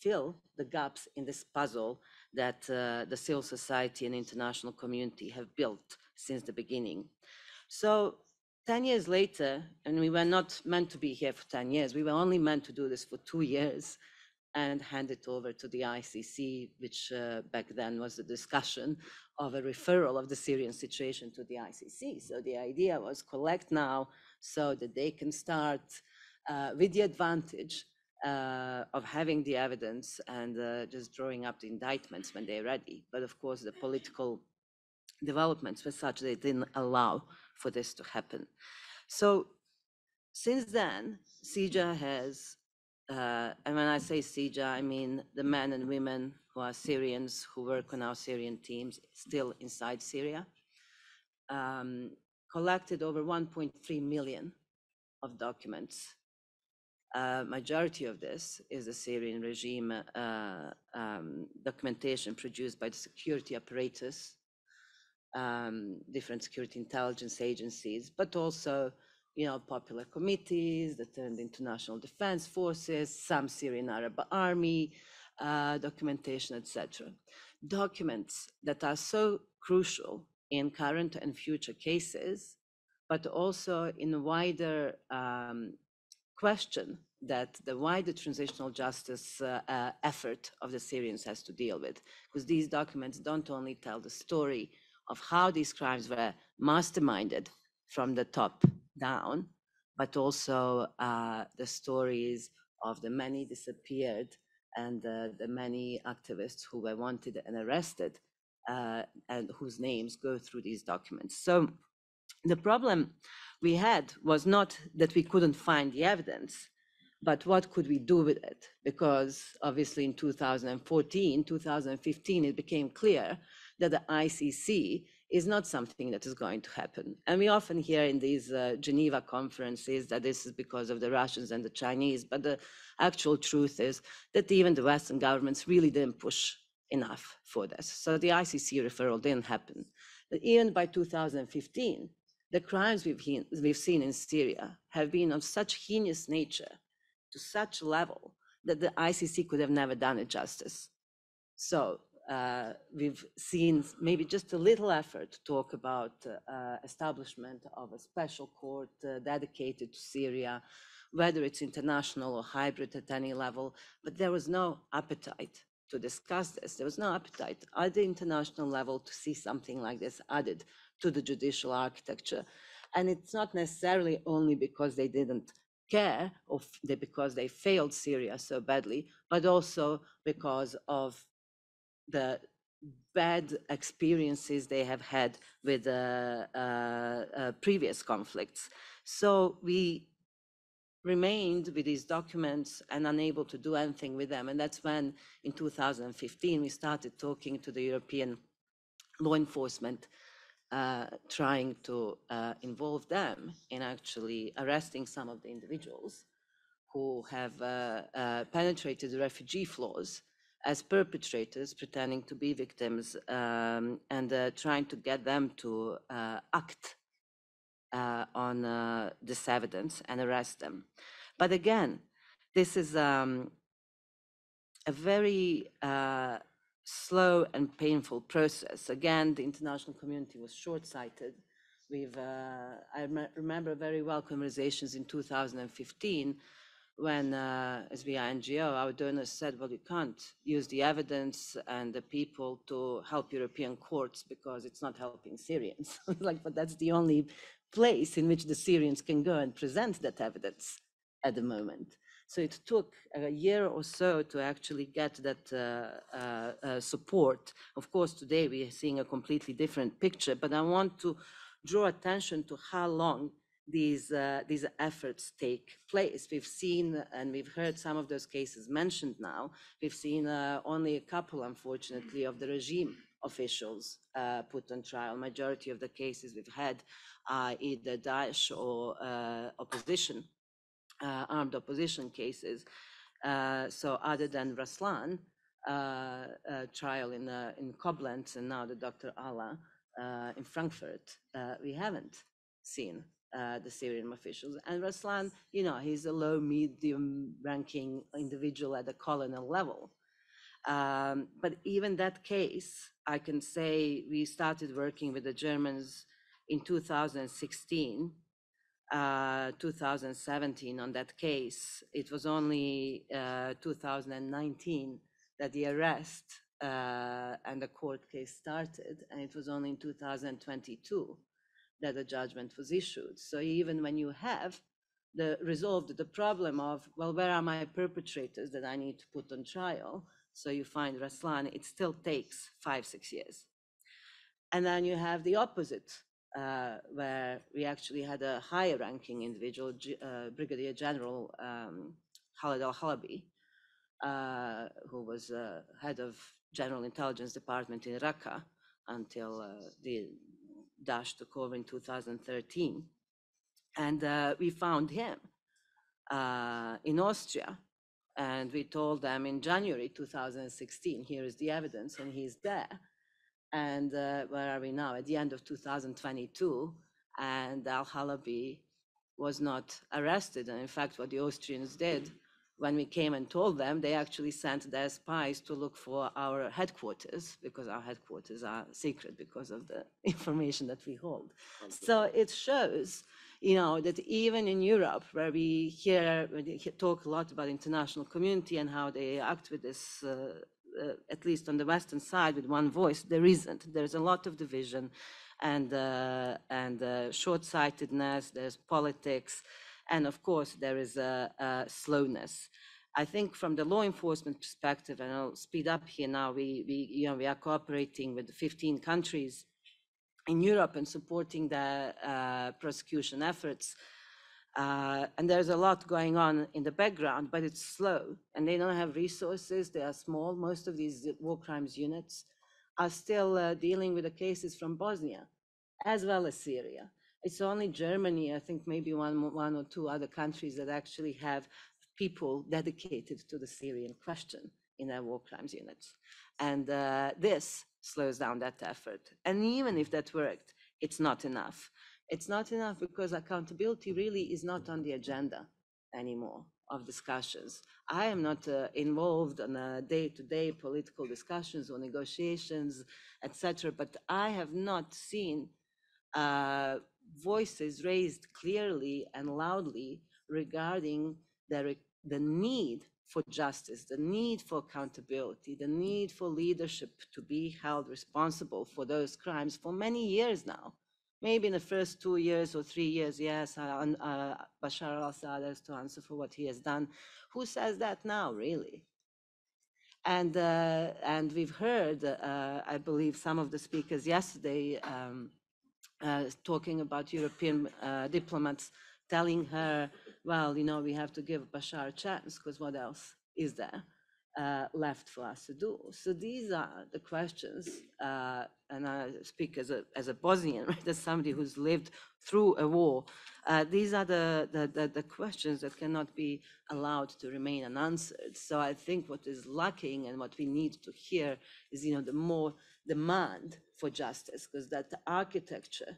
Speaker 4: fill the gaps in this puzzle that uh, the civil society and international community have built since the beginning. So 10 years later, and we were not meant to be here for 10 years, we were only meant to do this for two years, and hand it over to the ICC, which uh, back then was a discussion of a referral of the Syrian situation to the ICC. So the idea was collect now so that they can start uh, with the advantage uh, of having the evidence and uh, just drawing up the indictments when they're ready. But of course, the political developments were such they didn't allow for this to happen. So since then, CEJA has uh, and when I say Sija, I mean the men and women who are Syrians who work on our Syrian teams still inside Syria, um, collected over 1.3 million of documents. Uh, majority of this is the Syrian regime uh, um, documentation produced by the security apparatus, um, different security intelligence agencies, but also you know, popular committees that turned into national defense forces, some Syrian Arab army, uh, documentation, etc. Documents that are so crucial in current and future cases, but also in wider um, question that the wider transitional justice uh, uh, effort of the Syrians has to deal with, because these documents don't only tell the story of how these crimes were masterminded from the top down, but also uh, the stories of the many disappeared and uh, the many activists who were wanted and arrested uh, and whose names go through these documents. So the problem we had was not that we couldn't find the evidence, but what could we do with it? Because obviously in 2014, 2015, it became clear that the ICC is not something that is going to happen. And we often hear in these uh, Geneva conferences that this is because of the Russians and the Chinese, but the actual truth is that even the Western governments really didn't push enough for this. So the ICC referral didn't happen. But even by 2015, the crimes we've, we've seen in Syria have been of such heinous nature, to such level, that the ICC could have never done it justice. So uh, we've seen maybe just a little effort to talk about uh, establishment of a special court uh, dedicated to Syria, whether it's international or hybrid at any level, but there was no appetite to discuss this. There was no appetite at the international level to see something like this added to the judicial architecture. And it's not necessarily only because they didn't care or because they failed Syria so badly, but also because of the bad experiences they have had with uh, uh, uh, previous conflicts. So we remained with these documents and unable to do anything with them. And that's when, in 2015, we started talking to the European law enforcement, uh, trying to uh, involve them in actually arresting some of the individuals who have uh, penetrated the refugee floors as perpetrators pretending to be victims um, and uh, trying to get them to uh, act uh, on uh, this evidence and arrest them. But again, this is um, a very uh, slow and painful process. Again, the international community was short-sighted. We've, uh, I rem remember very well conversations in 2015 when uh, SBI NGO, our donors said, well, you can't use the evidence and the people to help European courts because it's not helping Syrians. like, but that's the only place in which the Syrians can go and present that evidence at the moment. So it took a year or so to actually get that uh, uh, uh support. Of course, today we are seeing a completely different picture, but I want to draw attention to how long these, uh, these efforts take place. We've seen, and we've heard some of those cases mentioned now, we've seen uh, only a couple, unfortunately, of the regime officials uh, put on trial. Majority of the cases we've had are either Daesh or uh, opposition, uh, armed opposition cases. Uh, so other than Raslan, trial in, in Koblenz and now the Dr. Allah in Frankfurt, we haven't seen uh, the Syrian officials. And Raslan, you know, he's a low, medium ranking individual at the colonel level. Um, but even that case, I can say we started working with the Germans in 2016, uh, 2017 on that case. It was only uh, 2019 that the arrest uh, and the court case started, and it was only in 2022 that a judgment was issued. So even when you have the resolved the problem of, well, where are my perpetrators that I need to put on trial? So you find Raslan, it still takes five, six years. And then you have the opposite, uh, where we actually had a higher ranking individual, uh, Brigadier General um, al-Halabi, uh, who was uh, head of General Intelligence Department in Raqqa until uh, the to cover in 2013. And uh, we found him uh, in Austria. And we told them in January 2016, here is the evidence, and he's there. And uh, where are we now? At the end of 2022, and Al Halabi was not arrested. And in fact, what the Austrians did when we came and told them, they actually sent their spies to look for our headquarters because our headquarters are secret because of the information that we hold. So it shows, you know, that even in Europe, where we hear, we talk a lot about international community and how they act with this, uh, uh, at least on the Western side, with one voice, there isn't. There's a lot of division and, uh, and uh, short-sightedness, there's politics, and of course, there is a, a slowness. I think from the law enforcement perspective, and I'll speed up here now, we, we, you know, we are cooperating with 15 countries in Europe and supporting the uh, prosecution efforts. Uh, and there's a lot going on in the background, but it's slow and they don't have resources. They are small. Most of these war crimes units are still uh, dealing with the cases from Bosnia as well as Syria. It's only Germany, I think maybe one, one or two other countries that actually have people dedicated to the Syrian question in their war crimes units. And uh, this slows down that effort. And even if that worked, it's not enough. It's not enough because accountability really is not on the agenda anymore of discussions. I am not uh, involved in uh, day-to-day -day political discussions or negotiations, etc. But I have not seen uh, voices raised clearly and loudly regarding the, the need for justice, the need for accountability, the need for leadership to be held responsible for those crimes for many years now. Maybe in the first two years or three years, yes, uh, uh, Bashar al-Assad has to answer for what he has done. Who says that now, really? And uh, and we've heard, uh, I believe, some of the speakers yesterday um, uh, talking about European uh, diplomats telling her, well, you know, we have to give Bashar a chance because what else is there uh, left for us to do? So these are the questions, uh, and I speak as a, as a Bosnian, right, as somebody who's lived through a war. Uh, these are the, the, the, the, questions that cannot be allowed to remain unanswered. So I think what is lacking and what we need to hear is, you know, the more demand for justice because that architecture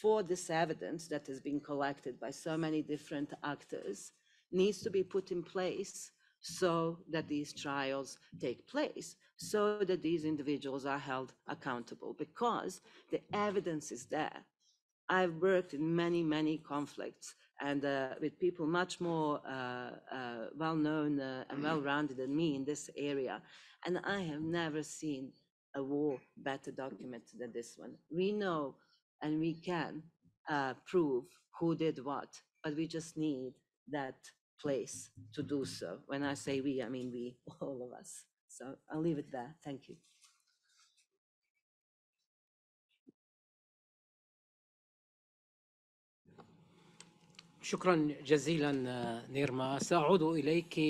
Speaker 4: for this evidence that has been collected by so many different actors needs to be put in place so that these trials take place, so that these individuals are held accountable because the evidence is there. I've worked in many, many conflicts and uh, with people much more uh, uh, well known uh, and well rounded than me in this area. And I have never seen a war better documented than this one. We know and we can uh, prove who did what, but we just need that place to do so. When I say we, I mean we, all of us. So I'll leave it there. Thank you.
Speaker 1: شكرا جزيلا نيرما سأعود إليك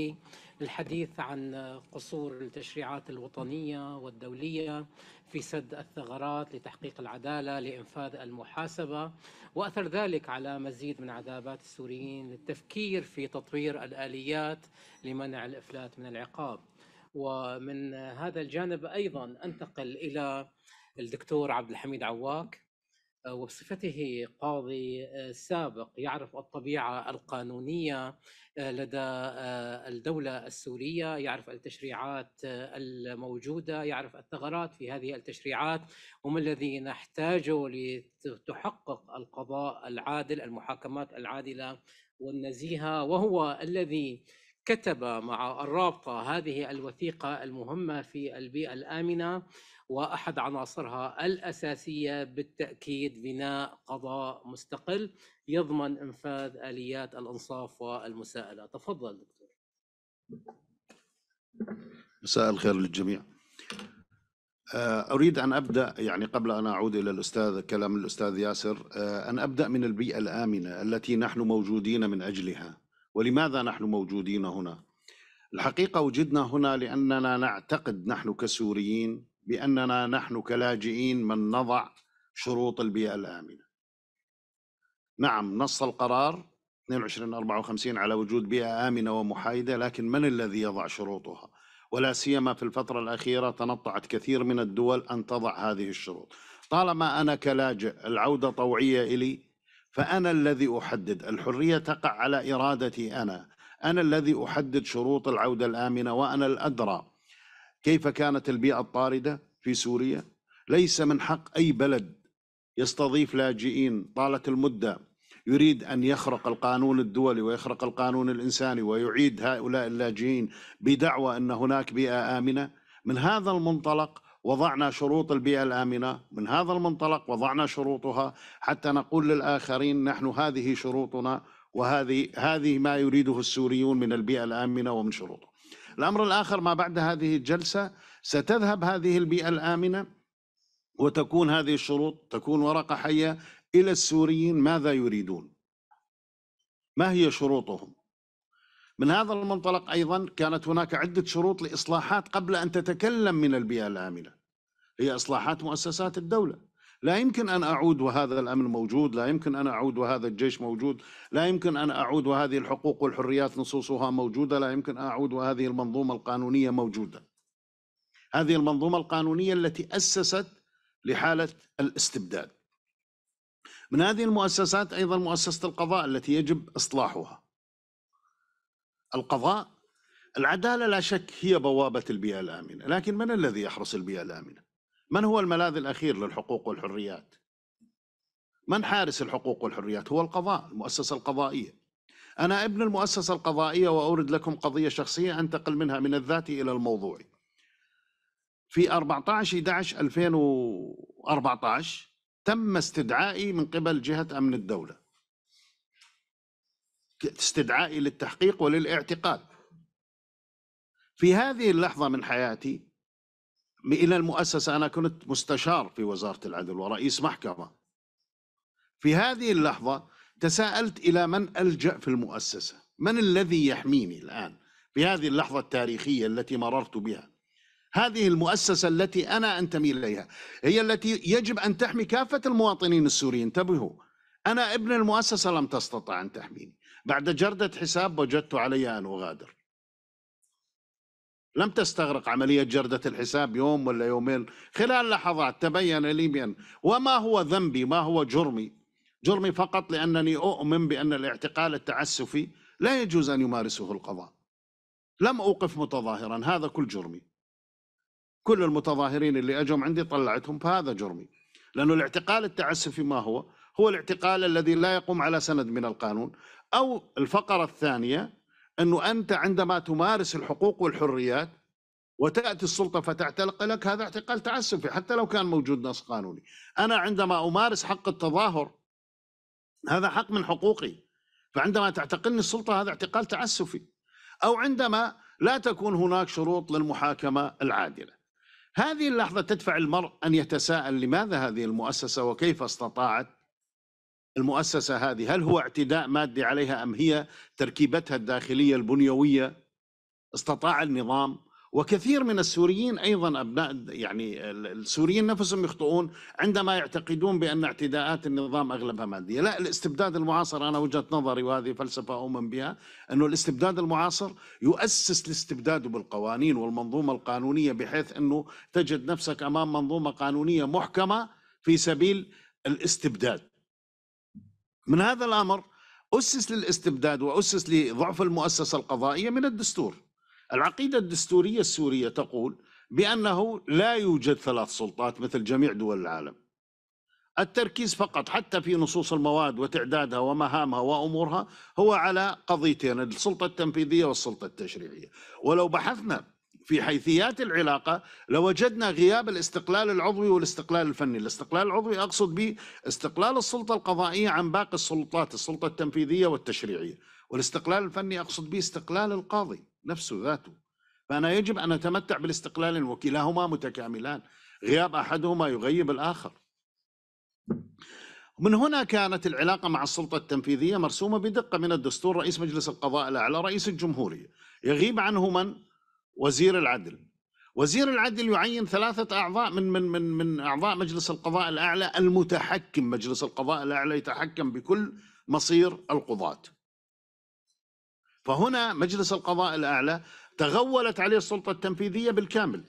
Speaker 1: الحديث عن قصور التشريعات الوطنية والدولية في سد الثغرات لتحقيق العدالة لإنفاذ المحاسبة وأثر ذلك على مزيد من عذابات السوريين للتفكير في تطوير الآليات لمنع الإفلات من العقاب ومن هذا الجانب أيضا أنتقل إلى الدكتور عبد الحميد عواك وبصفته قاضي آه، سابق يعرف الطبيعه القانونيه آه، لدى آه، الدوله السوريه، يعرف التشريعات الموجوده، يعرف الثغرات في هذه التشريعات وما الذي نحتاجه لتحقق القضاء العادل، المحاكمات العادله والنزيهه وهو الذي كتب مع الرابطه هذه الوثيقه المهمه في البيئه الامنه واحد عناصرها الاساسيه بالتاكيد بناء قضاء مستقل يضمن انفاذ اليات الانصاف والمساءله تفضل دكتور
Speaker 5: مساء الخير للجميع آه، اريد ان ابدا يعني قبل ان اعود الى الاستاذ كلام الاستاذ ياسر آه، ان ابدا من البيئه الامنه التي نحن موجودين من اجلها ولماذا نحن موجودين هنا الحقيقه وجدنا هنا لاننا نعتقد نحن كسوريين بأننا نحن كلاجئين من نضع شروط البيئة الآمنة نعم نص القرار 2254 على وجود بيئة آمنة ومحايدة لكن من الذي يضع شروطها ولا سيما في الفترة الأخيرة تنطعت كثير من الدول أن تضع هذه الشروط طالما أنا كلاجئ العودة طوعية إلي فأنا الذي أحدد الحرية تقع على إرادتي أنا أنا الذي أحدد شروط العودة الآمنة وأنا الأدرى كيف كانت البيئة الطاردة في سوريا ليس من حق أي بلد يستضيف لاجئين طالة المدة يريد أن يخرق القانون الدولي ويخرق القانون الإنساني ويعيد هؤلاء اللاجئين بدعوى أن هناك بيئة آمنة من هذا المنطلق وضعنا شروط البيئة الآمنة من هذا المنطلق وضعنا شروطها حتى نقول للآخرين نحن هذه شروطنا وهذه هذه ما يريده السوريون من البيئة الآمنة ومن شروطها الأمر الآخر ما بعد هذه الجلسة ستذهب هذه البيئة الآمنة وتكون هذه الشروط تكون ورقة حية إلى السوريين ماذا يريدون ما هي شروطهم من هذا المنطلق أيضا كانت هناك عدة شروط لإصلاحات قبل أن تتكلم من البيئة الآمنة هي إصلاحات مؤسسات الدولة لا يمكن أن أعود وهذا الأمن موجود لا يمكن أن أعود وهذا الجيش موجود لا يمكن أن أعود وهذه الحقوق والحريات نصوصها موجودة لا يمكن أن أعود وهذه المنظومة القانونية موجودة هذه المنظومة القانونية التي أسست لحالة الاستبداد من هذه المؤسسات أيضا مؤسسة القضاء التي يجب إصلاحها القضاء العدالة لا شك هي بوابة البيئة الآمنة لكن من الذي يحرس البيئة الآمنة؟ من هو الملاذ الأخير للحقوق والحريات؟ من حارس الحقوق والحريات؟ هو القضاء المؤسسة القضائية أنا ابن المؤسسة القضائية وأورد لكم قضية شخصية أنتقل منها من الذاتي إلى الموضوع في 14 11 2014 تم استدعائي من قبل جهة أمن الدولة استدعائي للتحقيق وللاعتقال في هذه اللحظة من حياتي الى المؤسسه انا كنت مستشار في وزاره العدل ورئيس محكمه. في هذه اللحظه تساءلت الى من الجا في المؤسسه؟ من الذي يحميني الان في هذه اللحظه التاريخيه التي مررت بها؟ هذه المؤسسه التي انا انتمي اليها هي التي يجب ان تحمي كافه المواطنين السوريين انتبهوا انا ابن المؤسسه لم تستطع ان تحميني بعد جرده حساب وجدت علي ان اغادر لم تستغرق عملية جردة الحساب يوم ولا يومين خلال لحظات تبين لي بأن وما هو ذنبي ما هو جرمي جرمي فقط لأنني أؤمن بأن الاعتقال التعسفي لا يجوز أن يمارسه القضاء لم أوقف متظاهرا هذا كل جرمي كل المتظاهرين اللي أجوا عندي طلعتهم فهذا جرمي لأنه الاعتقال التعسفي ما هو هو الاعتقال الذي لا يقوم على سند من القانون أو الفقرة الثانية أنه أنت عندما تمارس الحقوق والحريات وتأتي السلطة فتعتلق لك هذا اعتقال تعسفي حتى لو كان موجود نص قانوني أنا عندما أمارس حق التظاهر هذا حق من حقوقي فعندما تعتقلني السلطة هذا اعتقال تعسفي أو عندما لا تكون هناك شروط للمحاكمة العادلة هذه اللحظة تدفع المرء أن يتساءل لماذا هذه المؤسسة وكيف استطاعت المؤسسة هذه هل هو اعتداء مادي عليها أم هي تركيبتها الداخلية البنيوية استطاع النظام وكثير من السوريين ايضا ابناء يعني السوريين نفسهم يخطئون عندما يعتقدون بان اعتداءات النظام اغلبها ماديه، لا الاستبداد المعاصر انا وجهه نظري وهذه فلسفه اؤمن بها انه الاستبداد المعاصر يؤسس الاستبداد بالقوانين والمنظومه القانونيه بحيث انه تجد نفسك امام منظومه قانونيه محكمه في سبيل الاستبداد. من هذا الامر اسس للاستبداد واسس لضعف المؤسسه القضائيه من الدستور. العقيده الدستوريه السوريه تقول بانه لا يوجد ثلاث سلطات مثل جميع دول العالم. التركيز فقط حتى في نصوص المواد وتعدادها ومهامها وامورها هو على قضيتين السلطه التنفيذيه والسلطه التشريعيه. ولو بحثنا في حيثيات العلاقه لوجدنا غياب الاستقلال العضوي والاستقلال الفني، الاستقلال العضوي اقصد به استقلال السلطه القضائيه عن باقي السلطات، السلطه التنفيذيه والتشريعيه، والاستقلال الفني اقصد به استقلال القاضي نفسه ذاته. فانا يجب ان اتمتع بالاستقلال وكلاهما متكاملان، غياب احدهما يغيب الاخر. من هنا كانت العلاقة مع السلطة التنفيذية مرسومة بدقة من الدستور رئيس مجلس القضاء الأعلى رئيس الجمهورية يغيب عنه من؟ وزير العدل وزير العدل يعين ثلاثة أعضاء من من من من أعضاء مجلس القضاء الأعلى المتحكم مجلس القضاء الأعلى يتحكم بكل مصير القضاة فهنا مجلس القضاء الأعلى تغولت عليه السلطة التنفيذية بالكامل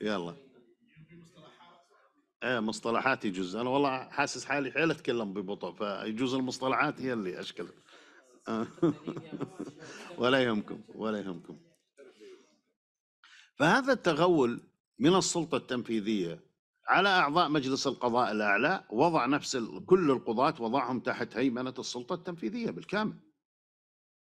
Speaker 5: يلا ايه مصطلحات يجوز انا والله حاسس حالي حيل اتكلم ببطء فيجوز المصطلحات هي اللي اشكل ولا يهمكم ولا يهمكم فهذا التغول من السلطه التنفيذيه على اعضاء مجلس القضاء الاعلى وضع نفس كل القضاه وضعهم تحت هيمنه السلطه التنفيذيه بالكامل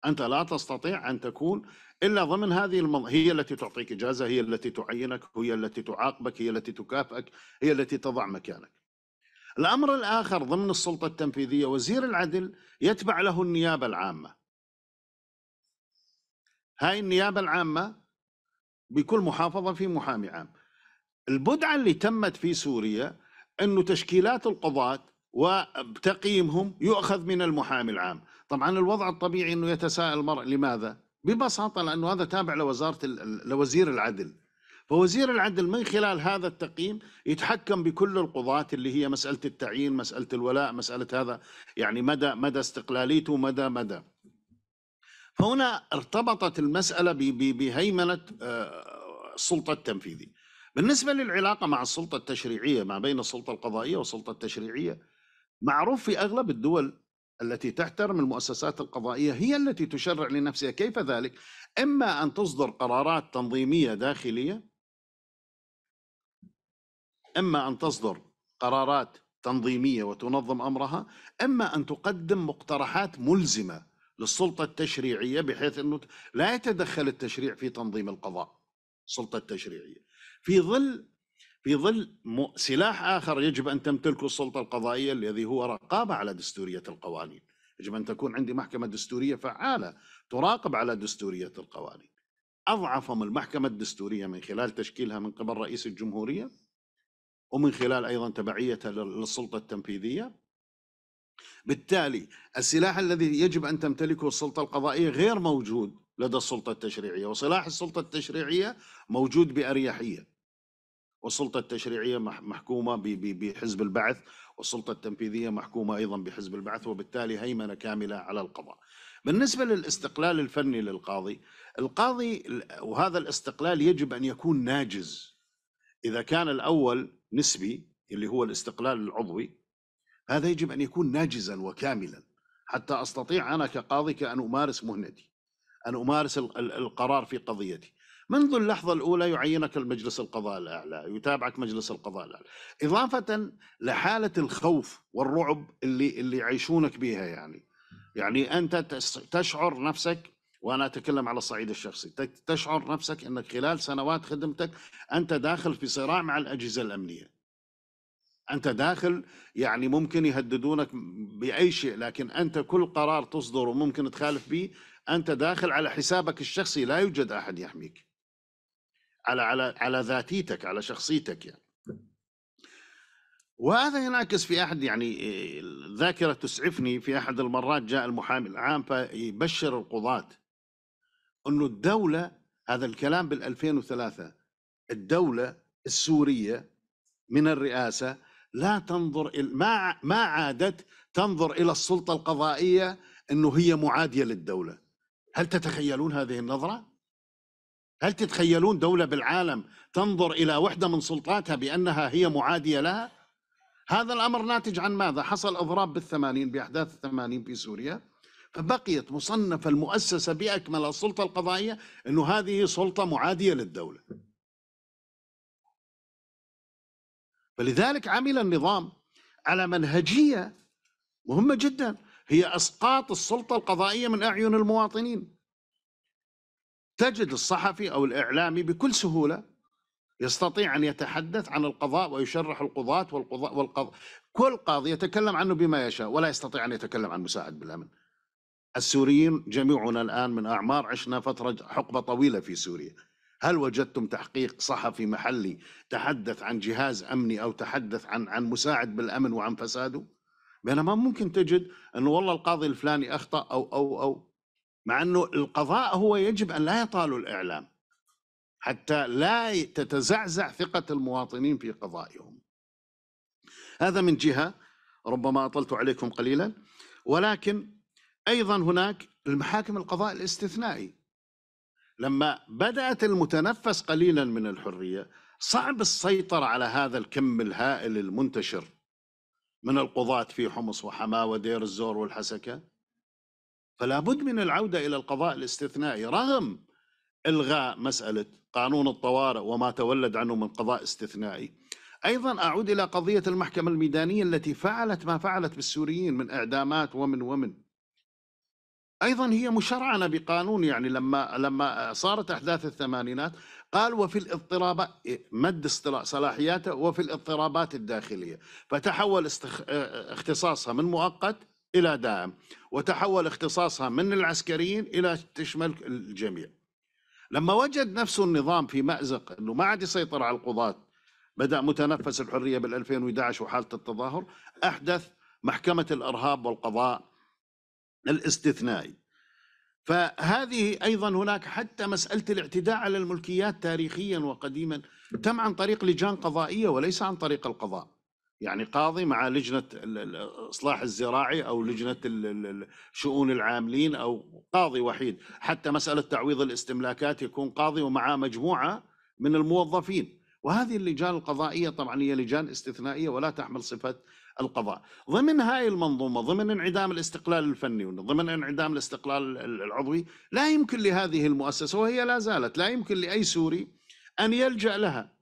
Speaker 5: أنت لا تستطيع أن تكون إلا ضمن هذه المض... هي التي تعطيك إجازة هي التي تعينك هي التي تعاقبك هي التي تكافئك هي التي تضع مكانك الأمر الآخر ضمن السلطة التنفيذية وزير العدل يتبع له النيابة العامة هاي النيابة العامة بكل محافظة في محامي عام البدعة اللي تمت في سوريا أنه تشكيلات القضاة وتقييمهم يؤخذ من المحامي العام طبعا الوضع الطبيعي انه يتساءل المرء لماذا؟ ببساطه لانه هذا تابع لوزاره لوزير العدل فوزير العدل من خلال هذا التقييم يتحكم بكل القضاة اللي هي مسألة التعيين مسألة الولاء مسألة هذا يعني مدى مدى استقلاليته مدى مدى فهنا ارتبطت المسألة بهيمنة آه، السلطة التنفيذية بالنسبة للعلاقة مع السلطة التشريعية ما بين السلطة القضائية والسلطة التشريعية معروف في أغلب الدول التي تحترم المؤسسات القضائيه هي التي تشرع لنفسها كيف ذلك اما ان تصدر قرارات تنظيميه داخليه اما ان تصدر قرارات تنظيميه وتنظم امرها اما ان تقدم مقترحات ملزمه للسلطه التشريعيه بحيث انه لا يتدخل التشريع في تنظيم القضاء السلطه التشريعيه في ظل في ظل سلاح آخر يجب أن تمتلكه السلطة القضائية الذي هو رقابة على دستورية القوانين يجب أن تكون عندي محكمة دستورية فعالة تراقب على دستورية القوانين أضعفهم المحكمة الدستورية من خلال تشكيلها من قبل رئيس الجمهورية ومن خلال أيضا تبعيتها للسلطة التنفيذية بالتالي السلاح الذي يجب أن تمتلكه السلطة القضائية غير موجود لدى السلطة التشريعية وسلاح السلطة التشريعية موجود بأريحية والسلطة التشريعية محكومة بحزب البعث والسلطة التنفيذية محكومة أيضا بحزب البعث وبالتالي هيمنة كاملة على القضاء بالنسبة للاستقلال الفني للقاضي القاضي وهذا الاستقلال يجب أن يكون ناجز إذا كان الأول نسبي اللي هو الاستقلال العضوي هذا يجب أن يكون ناجزا وكاملا حتى أستطيع أنا كقاضي أن أمارس مهنتي أن أمارس القرار في قضيتي منذ اللحظة الأولى يعينك المجلس القضاء الأعلى يتابعك مجلس القضاء الأعلى إضافة لحالة الخوف والرعب اللي اللي يعيشونك بها يعني يعني أنت تشعر نفسك وأنا أتكلم على الصعيد الشخصي تشعر نفسك أنك خلال سنوات خدمتك أنت داخل في صراع مع الأجهزة الأمنية انت داخل يعني ممكن يهددونك باي شيء لكن انت كل قرار تصدره وممكن تخالف به انت داخل على حسابك الشخصي لا يوجد احد يحميك على على على ذاتيتك على شخصيتك يعني وهذا ينعكس في احد يعني الذاكره تسعفني في احد المرات جاء المحامي العام فيبشر القضاة انه الدوله هذا الكلام بال 2003 الدوله السوريه من الرئاسه لا تنظر ما ما عادت تنظر الى السلطه القضائيه انه هي معاديه للدوله هل تتخيلون هذه النظره هل تتخيلون دولة بالعالم تنظر إلى وحدة من سلطاتها بأنها هي معادية لها؟ هذا الأمر ناتج عن ماذا؟ حصل إضراب بالثمانين بأحداث الثمانين في سوريا فبقيت مصنفة المؤسسة بأكمل السلطة القضائية أنه هذه سلطة معادية للدولة فلذلك عمل النظام على منهجية مهمة جدا هي إسقاط السلطة القضائية من أعين المواطنين تجد الصحفي او الاعلامي بكل سهوله يستطيع ان يتحدث عن القضاء ويشرح القضاة والقضاء والقضاء كل قاضي يتكلم عنه بما يشاء ولا يستطيع ان يتكلم عن مساعد بالامن. السوريين جميعنا الان من اعمار عشنا فتره حقبه طويله في سوريا. هل وجدتم تحقيق صحفي محلي تحدث عن جهاز امني او تحدث عن عن مساعد بالامن وعن فساده؟ بينما ممكن تجد انه والله القاضي الفلاني اخطا او او او مع انه القضاء هو يجب ان لا يطال الاعلام حتى لا تتزعزع ثقه المواطنين في قضائهم. هذا من جهه ربما اطلت عليكم قليلا ولكن ايضا هناك المحاكم القضاء الاستثنائي لما بدات المتنفس قليلا من الحريه صعب السيطره على هذا الكم الهائل المنتشر من القضاة في حمص وحماه ودير الزور والحسكه فلا بد من العودة إلى القضاء الاستثنائي رغم إلغاء مسألة قانون الطوارئ وما تولد عنه من قضاء استثنائي أيضا أعود إلى قضية المحكمة الميدانية التي فعلت ما فعلت بالسوريين من إعدامات ومن ومن ايضا هي مشرعنه بقانون يعني لما لما صارت احداث الثمانينات قال وفي الاضطرابات مد صلاحياته وفي الاضطرابات الداخليه فتحول اختصاصها من مؤقت إلى داعم وتحول اختصاصها من العسكريين إلى تشمل الجميع لما وجد نفسه النظام في مأزق أنه ما عاد يسيطر على القضاة بدأ متنفس الحرية بال2011 وحالة التظاهر أحدث محكمة الإرهاب والقضاء الاستثنائي فهذه أيضا هناك حتى مسألة الاعتداء على الملكيات تاريخيا وقديما تم عن طريق لجان قضائية وليس عن طريق القضاء يعني قاضي مع لجنه الاصلاح الزراعي او لجنه شؤون العاملين او قاضي وحيد حتى مساله تعويض الاستملاكات يكون قاضي ومعه مجموعه من الموظفين وهذه اللجان القضائيه طبعا هي لجان استثنائيه ولا تحمل صفه القضاء ضمن هاي المنظومه ضمن انعدام الاستقلال الفني وضمن انعدام الاستقلال العضوي لا يمكن لهذه المؤسسه وهي لا زالت لا يمكن لاي سوري ان يلجا لها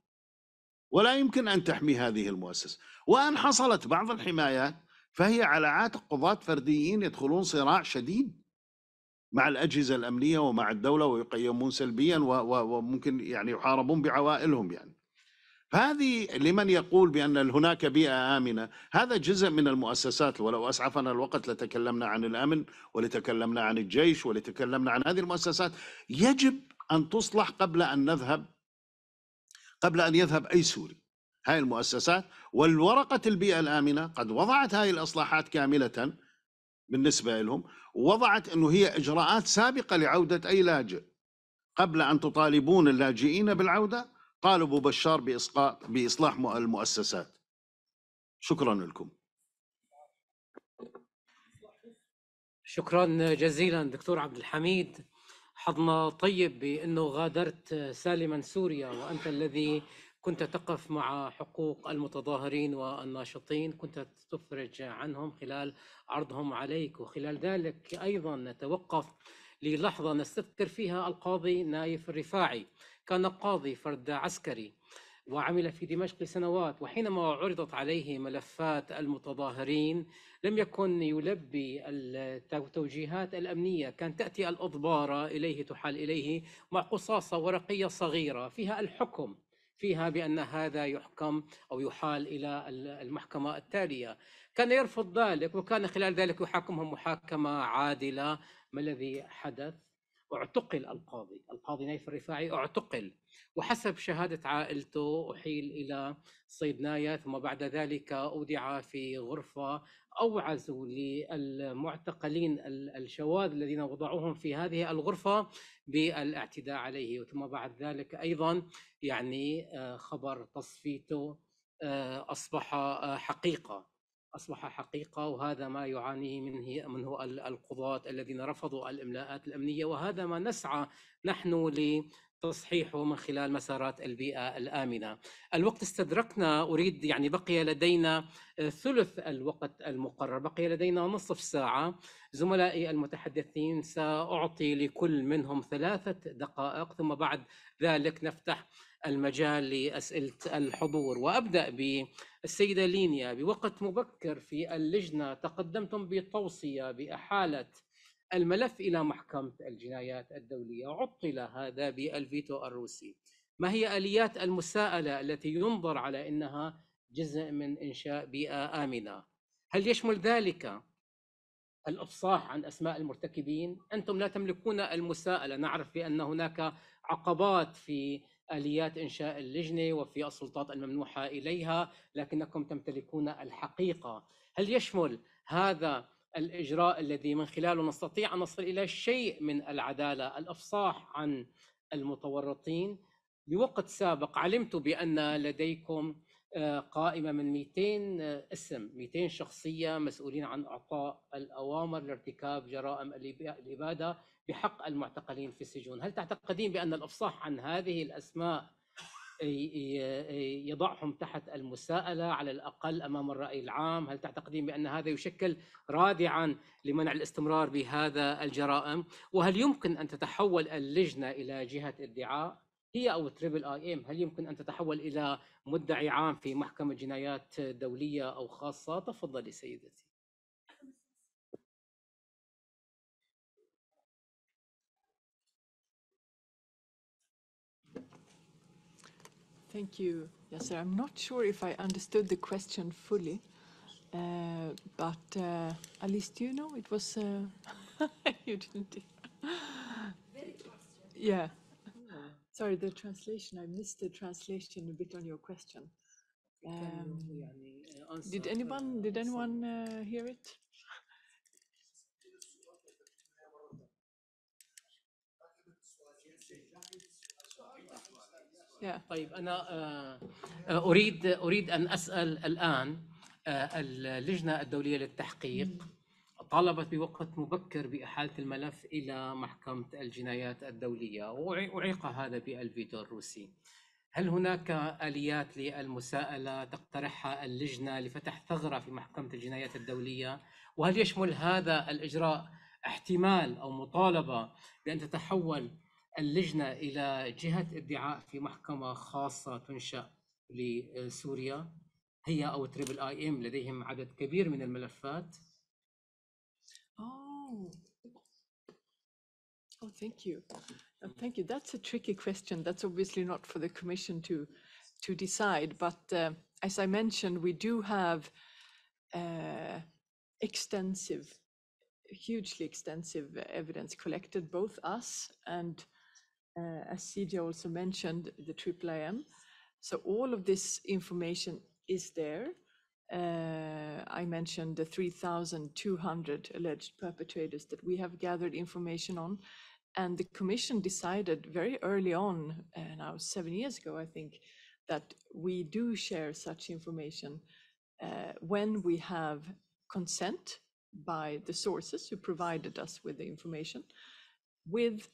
Speaker 5: ولا يمكن أن تحمي هذه المؤسسة وأن حصلت بعض الحمايات فهي على عاتق قضاة فرديين يدخلون صراع شديد مع الأجهزة الأمنية ومع الدولة ويقيمون سلبيا وممكن يعني يحاربون بعوائلهم يعني هذه لمن يقول بأن هناك بيئة آمنة هذا جزء من المؤسسات ولو أسعفنا الوقت لتكلمنا عن الأمن ولتكلمنا عن الجيش ولتكلمنا عن هذه المؤسسات يجب أن تصلح قبل أن نذهب قبل أن يذهب أي سوري هاي المؤسسات والورقة البيئة الآمنة قد وضعت هاي الإصلاحات كاملة بالنسبة لهم ووضعت أنه هي إجراءات سابقة لعودة أي لاجئ قبل أن تطالبون اللاجئين بالعودة طالبوا بشار بإسقاط بإصلاح المؤسسات شكرا لكم
Speaker 1: شكرا جزيلا دكتور عبد الحميد حظنا طيب بأنه غادرت سالما سوريا وأنت الذي كنت تقف مع حقوق المتظاهرين والناشطين كنت تفرج عنهم خلال عرضهم عليك وخلال ذلك أيضا نتوقف للحظة نستذكر فيها القاضي نايف الرفاعي كان قاضي فرد عسكري وعمل في دمشق سنوات وحينما عرضت عليه ملفات المتظاهرين لم يكن يلبي التوجيهات الأمنية كان تأتي الأضبارة إليه تحال إليه مع قصاصة ورقية صغيرة فيها الحكم فيها بأن هذا يحكم أو يحال إلى المحكمة التالية كان يرفض ذلك وكان خلال ذلك يحاكمهم محاكمة عادلة ما الذي حدث اعتقل القاضي القاضي نايف الرفاعي اعتقل وحسب شهادة عائلته أحيل إلى صيدناية ثم بعد ذلك أودع في غرفة أوعزوا للمعتقلين الشواذ الذين وضعوهم في هذه الغرفة بالاعتداء عليه ثم بعد ذلك أيضا يعني آه، خبر تصفيته آه، أصبح آه، حقيقة أصبح حقيقة وهذا ما يعانيه منه منه القضاة الذين رفضوا الإملاءات الأمنية وهذا ما نسعى نحن لتصحيحه من خلال مسارات البيئة الآمنة الوقت استدركنا أريد يعني بقي لدينا آه، ثلث الوقت المقرر بقي لدينا نصف ساعة زملائي المتحدثين سأعطي لكل منهم ثلاثة دقائق ثم بعد ذلك نفتح المجال لاسئله الحضور وابدا بالسيده لينيا بوقت مبكر في اللجنه تقدمتم بتوصيه باحاله الملف الى محكمه الجنايات الدوليه عطل هذا بالفيتو الروسي ما هي اليات المساءله التي ينظر على انها جزء من انشاء بيئه امنه هل يشمل ذلك الافصاح عن اسماء المرتكبين انتم لا تملكون المساءله نعرف بان هناك عقبات في آليات إنشاء اللجنة وفي السلطات الممنوحة إليها لكنكم تمتلكون الحقيقة هل يشمل هذا الإجراء الذي من خلاله نستطيع أن نصل إلى شيء من العدالة الأفصاح عن المتورطين بوقت سابق علمت بأن لديكم قائمة من 200 اسم 200 شخصية مسؤولين عن إعطاء الأوامر لارتكاب جرائم الإبادة بحق المعتقلين في السجون هل تعتقدين بأن الإفصاح عن هذه الأسماء يضعهم تحت المساءلة على الأقل أمام الرأي العام هل تعتقدين بأن هذا يشكل رادعا لمنع الاستمرار بهذا الجرائم وهل يمكن أن تتحول اللجنة إلى جهة ادعاء هي أو تريبل آي إم هل يمكن أن تتحول إلى مدعي عام في محكمة جنايات دولية أو خاصة؟ تفضلي سيدتي
Speaker 2: Thank you, Yasser. I'm not sure if I understood the question fully, uh, but uh, at least you know it was. Uh, you didn't. Very yeah. Sorry, the translation. I missed the translation a bit on your question. Um, did anyone did anyone uh, hear it?
Speaker 1: yeah. طيب أنا أريد أريد أن أسأل الآن اللجنة الدولية للتحقيق طالبت بوقت مبكر بإحالة الملف إلى محكمة الجنايات الدولية وعيق هذا بالفيتو الروسي هل هناك آليات للمساءلة تقترحها اللجنة لفتح ثغرة في محكمة الجنايات الدولية وهل يشمل هذا الإجراء احتمال أو مطالبة بأن تتحول اللجنة إلى جهة ادعاء في محكمة خاصة تنشأ لسوريا هي أو تريبل آي إم لديهم عدد كبير من الملفات
Speaker 2: Oh. Oh, thank you. Uh, thank you. That's a tricky question. That's obviously not for the commission to to decide. But uh, as I mentioned, we do have uh, extensive, hugely extensive evidence collected, both us and uh, as CJ also mentioned, the IIIM. So all of this information is there. Uh, I mentioned the 3,200 alleged perpetrators that we have gathered information on. And the commission decided very early on, and uh, now seven years ago, I think, that we do share such information uh, when we have consent by the sources who provided us with the information, with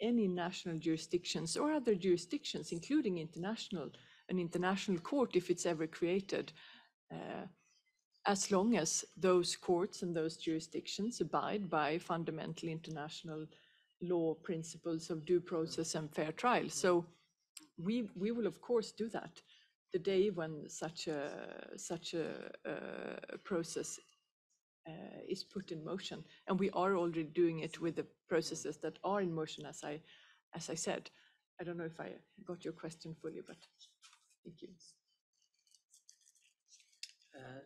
Speaker 2: any national jurisdictions or other jurisdictions, including international, an international court if it's ever created, uh, as long as those courts and those jurisdictions abide by fundamental international law principles of due process and fair trial. So we we will of course do that the day when such a such a, uh, a process uh, is put in motion, and we are already doing it with the processes that are in motion, as I as I said. I don't know if I got your question fully, but thank you. آه،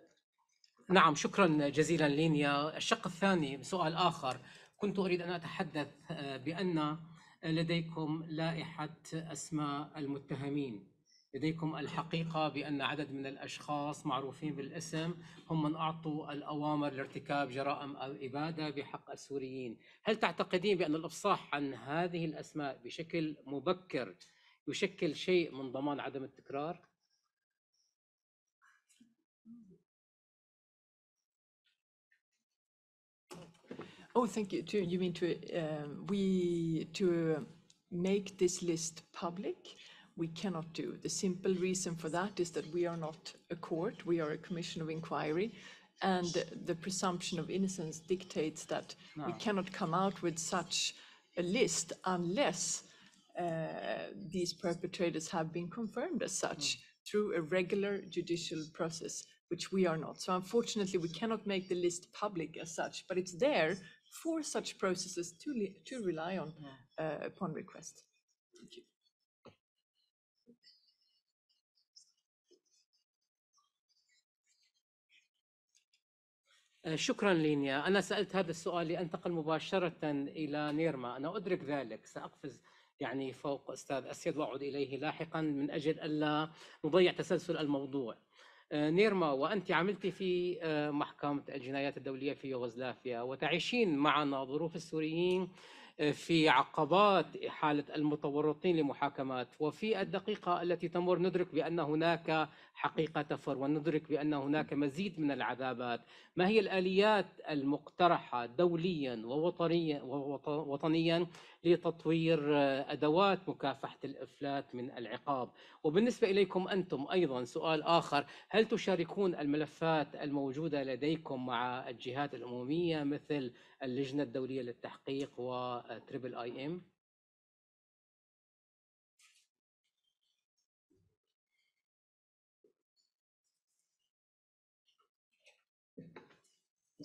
Speaker 1: نعم شكرا جزيلا لينيا الشق الثاني سؤال آخر كنت أريد أن أتحدث آه، بأن لديكم لائحة أسماء المتهمين لديكم الحقيقة بأن عدد من الأشخاص معروفين بالاسم هم من أعطوا الأوامر لارتكاب جرائم أو إبادة بحق السوريين هل تعتقدين بأن الإفصاح عن هذه الأسماء بشكل مبكر يشكل شيء من ضمان عدم التكرار؟
Speaker 2: Oh, thank you. To, you mean to um, we to make this list public? We cannot do. The simple reason for that is that we are not a court. We are a commission of inquiry, and the presumption of innocence dictates that no. we ah. cannot come out with such a list unless uh, these perpetrators have been confirmed as such mm. through a regular judicial process, which we are not. So unfortunately, we cannot make the list public as such, but it's there for such processes to, to rely on uh, upon request.
Speaker 6: Thank you.
Speaker 1: Uh, شكرا لينيا أنا سألت هذا السؤال لأنتقل مباشرة إلى نيرما أنا أدرك ذلك سأقفز يعني فوق أستاذ أسيد وأعود إليه لاحقا من أجل ألا نضيع تسلسل الموضوع نيرما وأنت عملتي في آه، محكمة الجنايات الدولية في يوغوسلافيا وتعيشين معنا ظروف السوريين آه، في عقبات إحالة المتورطين لمحاكمات وفي الدقيقة التي تمر ندرك بأن هناك حقيقة تفر وندرك بأن هناك مزيد من العذابات ما هي الآليات المقترحة دوليا ووطنيا, ووطنيا لتطوير أدوات مكافحة الإفلات من العقاب وبالنسبة إليكم أنتم أيضا سؤال آخر هل تشاركون الملفات الموجودة لديكم مع الجهات الأممية مثل اللجنة الدولية للتحقيق وتريبل آي إم؟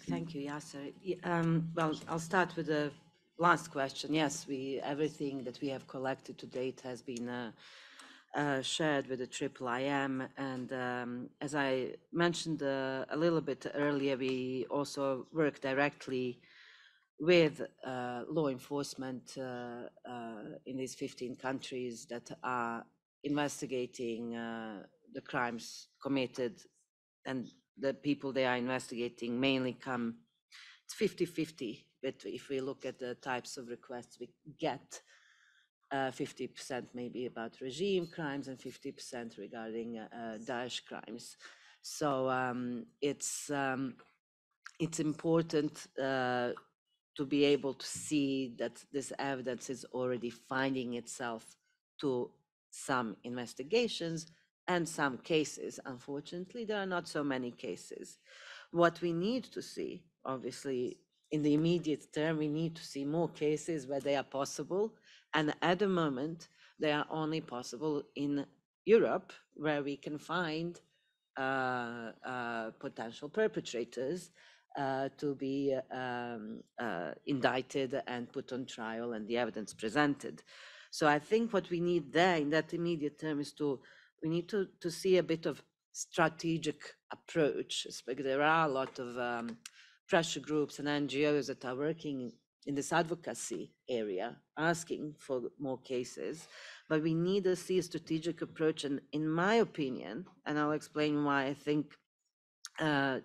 Speaker 4: Thank you, Yasser. Um, well, I'll start with the last question. Yes, we everything that we have collected to date has been uh, uh, shared with the triple IM. And um, as I mentioned uh, a little bit earlier, we also work directly with uh, law enforcement uh, uh, in these 15 countries that are investigating uh, the crimes committed and the people they are investigating mainly come, it's 50-50, but if we look at the types of requests we get, uh, 50% maybe about regime crimes and 50% regarding uh, uh, Daesh crimes. So um, it's um, it's important uh, to be able to see that this evidence is already finding itself to some investigations and some cases. Unfortunately, there are not so many cases. What we need to see, obviously, in the immediate term, we need to see more cases where they are possible. And at the moment, they are only possible in Europe, where we can find uh, uh, potential perpetrators uh, to be um, uh, indicted and put on trial and the evidence presented. So I think what we need there in that immediate term is to we need to, to see a bit of strategic approach. because There are a lot of um, pressure groups and NGOs that are working in this advocacy area, asking for more cases, but we need to see a strategic approach. And in my opinion, and I'll explain why I think uh,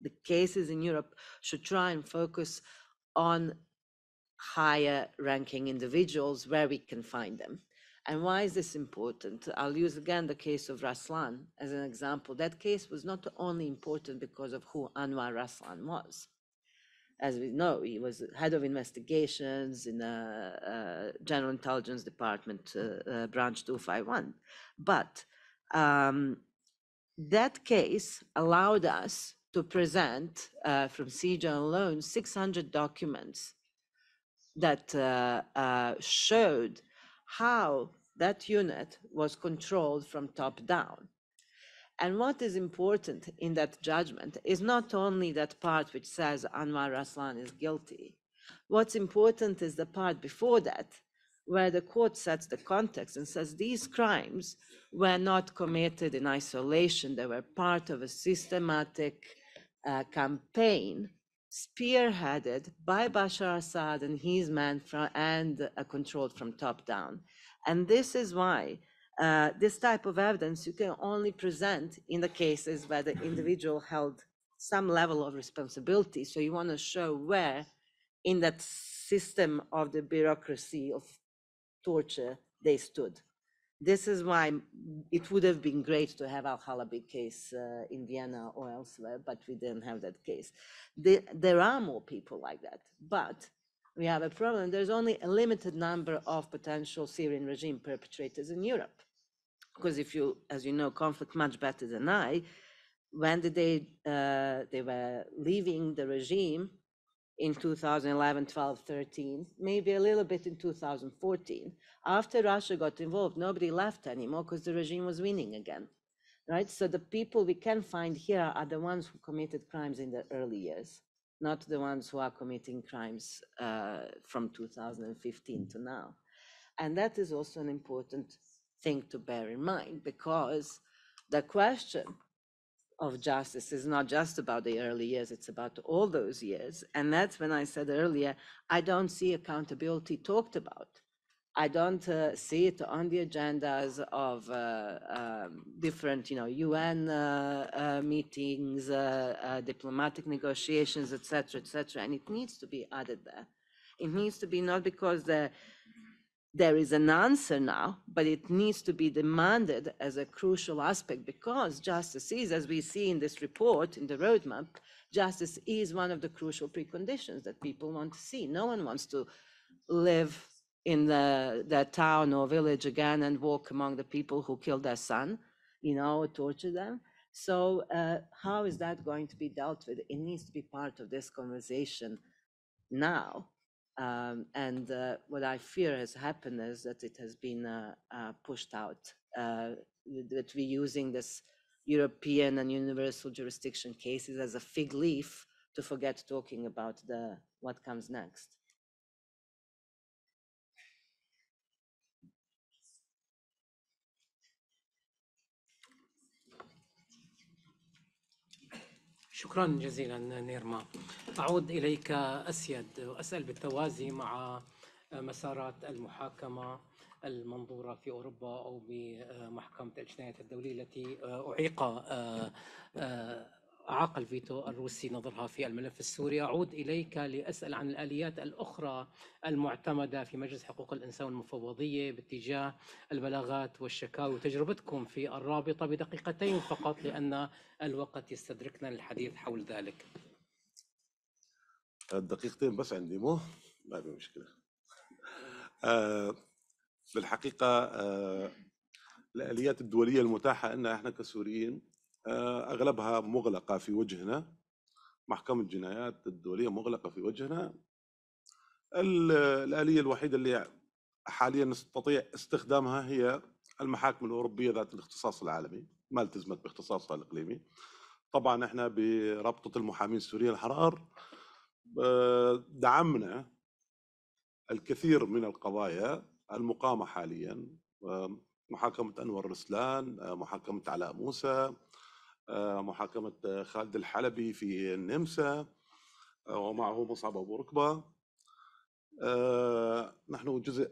Speaker 4: the cases in Europe should try and focus on higher ranking individuals where we can find them. And why is this important? I'll use again the case of Raslan as an example. That case was not only important because of who Anwar Raslan was. As we know, he was head of investigations in the uh, uh, General Intelligence Department, uh, uh, Branch 251. But um, that case allowed us to present uh, from CJAN alone 600 documents that uh, showed how that unit was controlled from top down. And what is important in that judgment is not only that part which says Anwar Aslan is guilty. What's important is the part before that, where the court sets the context and says these crimes were not committed in isolation, they were part of a systematic uh, campaign spearheaded by Bashar Assad and his men from, and uh, controlled from top down. And this is why uh, this type of evidence you can only present in the cases where the mm-hmm. individual held some level of responsibility. So you want to show where in that system of the bureaucracy of torture they stood this is why it would have been great to have al-Halabi case uh, in Vienna or elsewhere, but we didn't have that case. The, there are more people like that, but we have a problem. There's only a limited number of potential Syrian regime perpetrators in Europe. Because if you, as you know, conflict much better than I, when did they, uh, they were leaving the regime, in 2011, 12, 13, maybe a little bit in 2014. After Russia got involved, nobody left anymore because the regime was winning again, right? So the people we can find here are the ones who committed crimes in the early years, not the ones who are committing crimes uh, from 2015 to now. And that is also an important thing to bear in mind because the question of justice is not just about the early years, it's about all those years. And that's when I said earlier, I don't see accountability talked about. I don't uh, see it on the agendas of uh, um, different, you know, UN uh, uh, meetings, uh, uh, diplomatic negotiations, etc., etc. And it needs to be added there. It needs to be not because the there is an answer now, but it needs to be demanded as a crucial aspect because justice is, as we see in this report, in the roadmap, justice is one of the crucial preconditions that people want to see. No one wants to live in the, their town or village again and walk among the people who killed their son, you know, torture them. So uh, how is that going to be dealt with? It needs to be part of this conversation now um, and uh, what I fear has happened is that it has been uh, uh, pushed out, uh, that we're using this European and universal jurisdiction cases as a fig leaf to forget talking about the what comes next.
Speaker 1: شكرا جزيلا نيرما أعود إليك أسيد وأسأل بالتوازي مع مسارات المحاكمة المنظورة في أوروبا أو بمحكمة الجنايات الدولية التي أعيق آه، آه، أعاق الفيتو الروسي نظرها في الملف السوري أعود إليك لأسأل عن الآليات الأخرى المعتمدة في مجلس حقوق الإنسان المفوضية باتجاه البلاغات والشكاوي وتجربتكم في الرابطة بدقيقتين فقط لأن الوقت يستدركنا للحديث حول ذلك
Speaker 3: الدقيقتين بس عندي مو ما في مشكلة آه بالحقيقة آه الآليات الدولية المتاحة لنا احنا كسوريين آه، اغلبها مغلقه في وجهنا محكمه الجنايات الدوليه مغلقه في وجهنا الاليه الوحيده اللي حاليا نستطيع استخدامها هي المحاكم الاوروبيه ذات الاختصاص العالمي ما التزمت باختصاصها الاقليمي طبعا احنا برابطه المحامين السوريين الحرار آه، دعمنا الكثير من القضايا المقامه حاليا آه، محاكمه انور رسلان محاكمه علاء موسى آه، محاكمة آه، خالد الحلبي في النمسا آه، ومعه مصعب أبو ركبة نحن جزء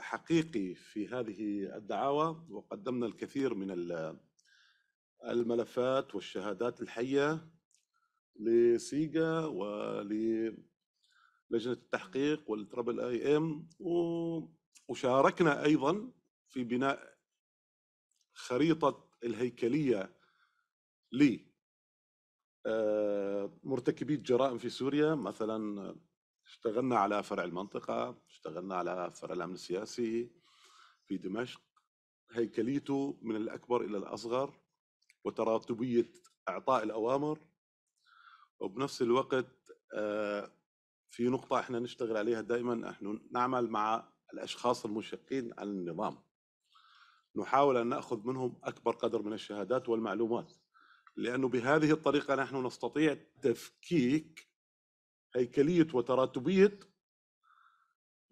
Speaker 3: حقيقي في هذه الدعاوى وقدمنا الكثير من الملفات والشهادات الحية لسيجا ولجنة التحقيق والترابل اي ام وشاركنا ايضا في بناء خريطة الهيكلية لمرتكبي آه، الجرائم في سوريا مثلا اشتغلنا على فرع المنطقة اشتغلنا على فرع الأمن السياسي في دمشق هيكليته من الأكبر إلى الأصغر وتراتبية إعطاء الأوامر وبنفس الوقت آه، في نقطة احنا نشتغل عليها دائما نحن نعمل مع الأشخاص المشقين عن النظام نحاول أن نأخذ منهم أكبر قدر من الشهادات والمعلومات لأنه بهذه الطريقة نحن نستطيع تفكيك هيكلية وتراتبية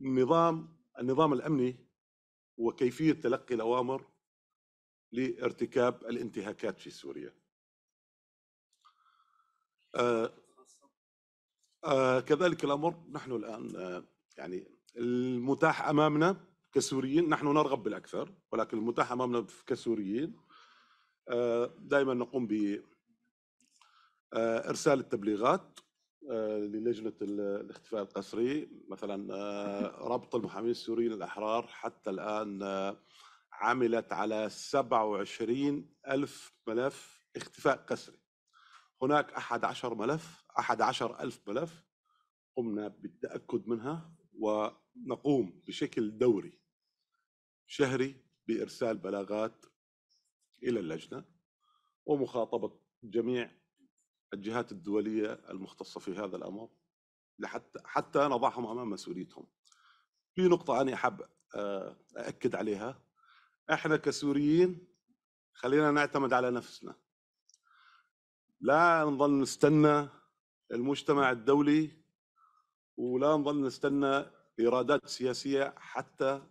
Speaker 3: نظام النظام الأمني وكيفية تلقي الأوامر لارتكاب الانتهاكات في سوريا آآ آه، آآ آه، كذلك الأمر نحن الآن آه، يعني المتاح أمامنا كسوريين نحن نرغب بالأكثر ولكن المتاح أمامنا كسوريين آه، دائما نقوم ب آه، ارسال التبليغات آه، للجنه الاختفاء القسري مثلا ربط المحامين السوريين الاحرار حتى الان عملت على 27 ألف ملف اختفاء قسري هناك 11 ملف 11 ألف ملف قمنا بالتأكد منها ونقوم بشكل دوري شهري بإرسال بلاغات الى اللجنه ومخاطبه جميع الجهات الدوليه المختصه في هذا الامر لحتى حتى نضعهم امام مسؤوليتهم. في نقطه انا حاب آه، اكد عليها احنا كسوريين خلينا نعتمد على نفسنا. لا نظل نستنى المجتمع الدولي ولا نظل نستنى ايرادات سياسيه حتى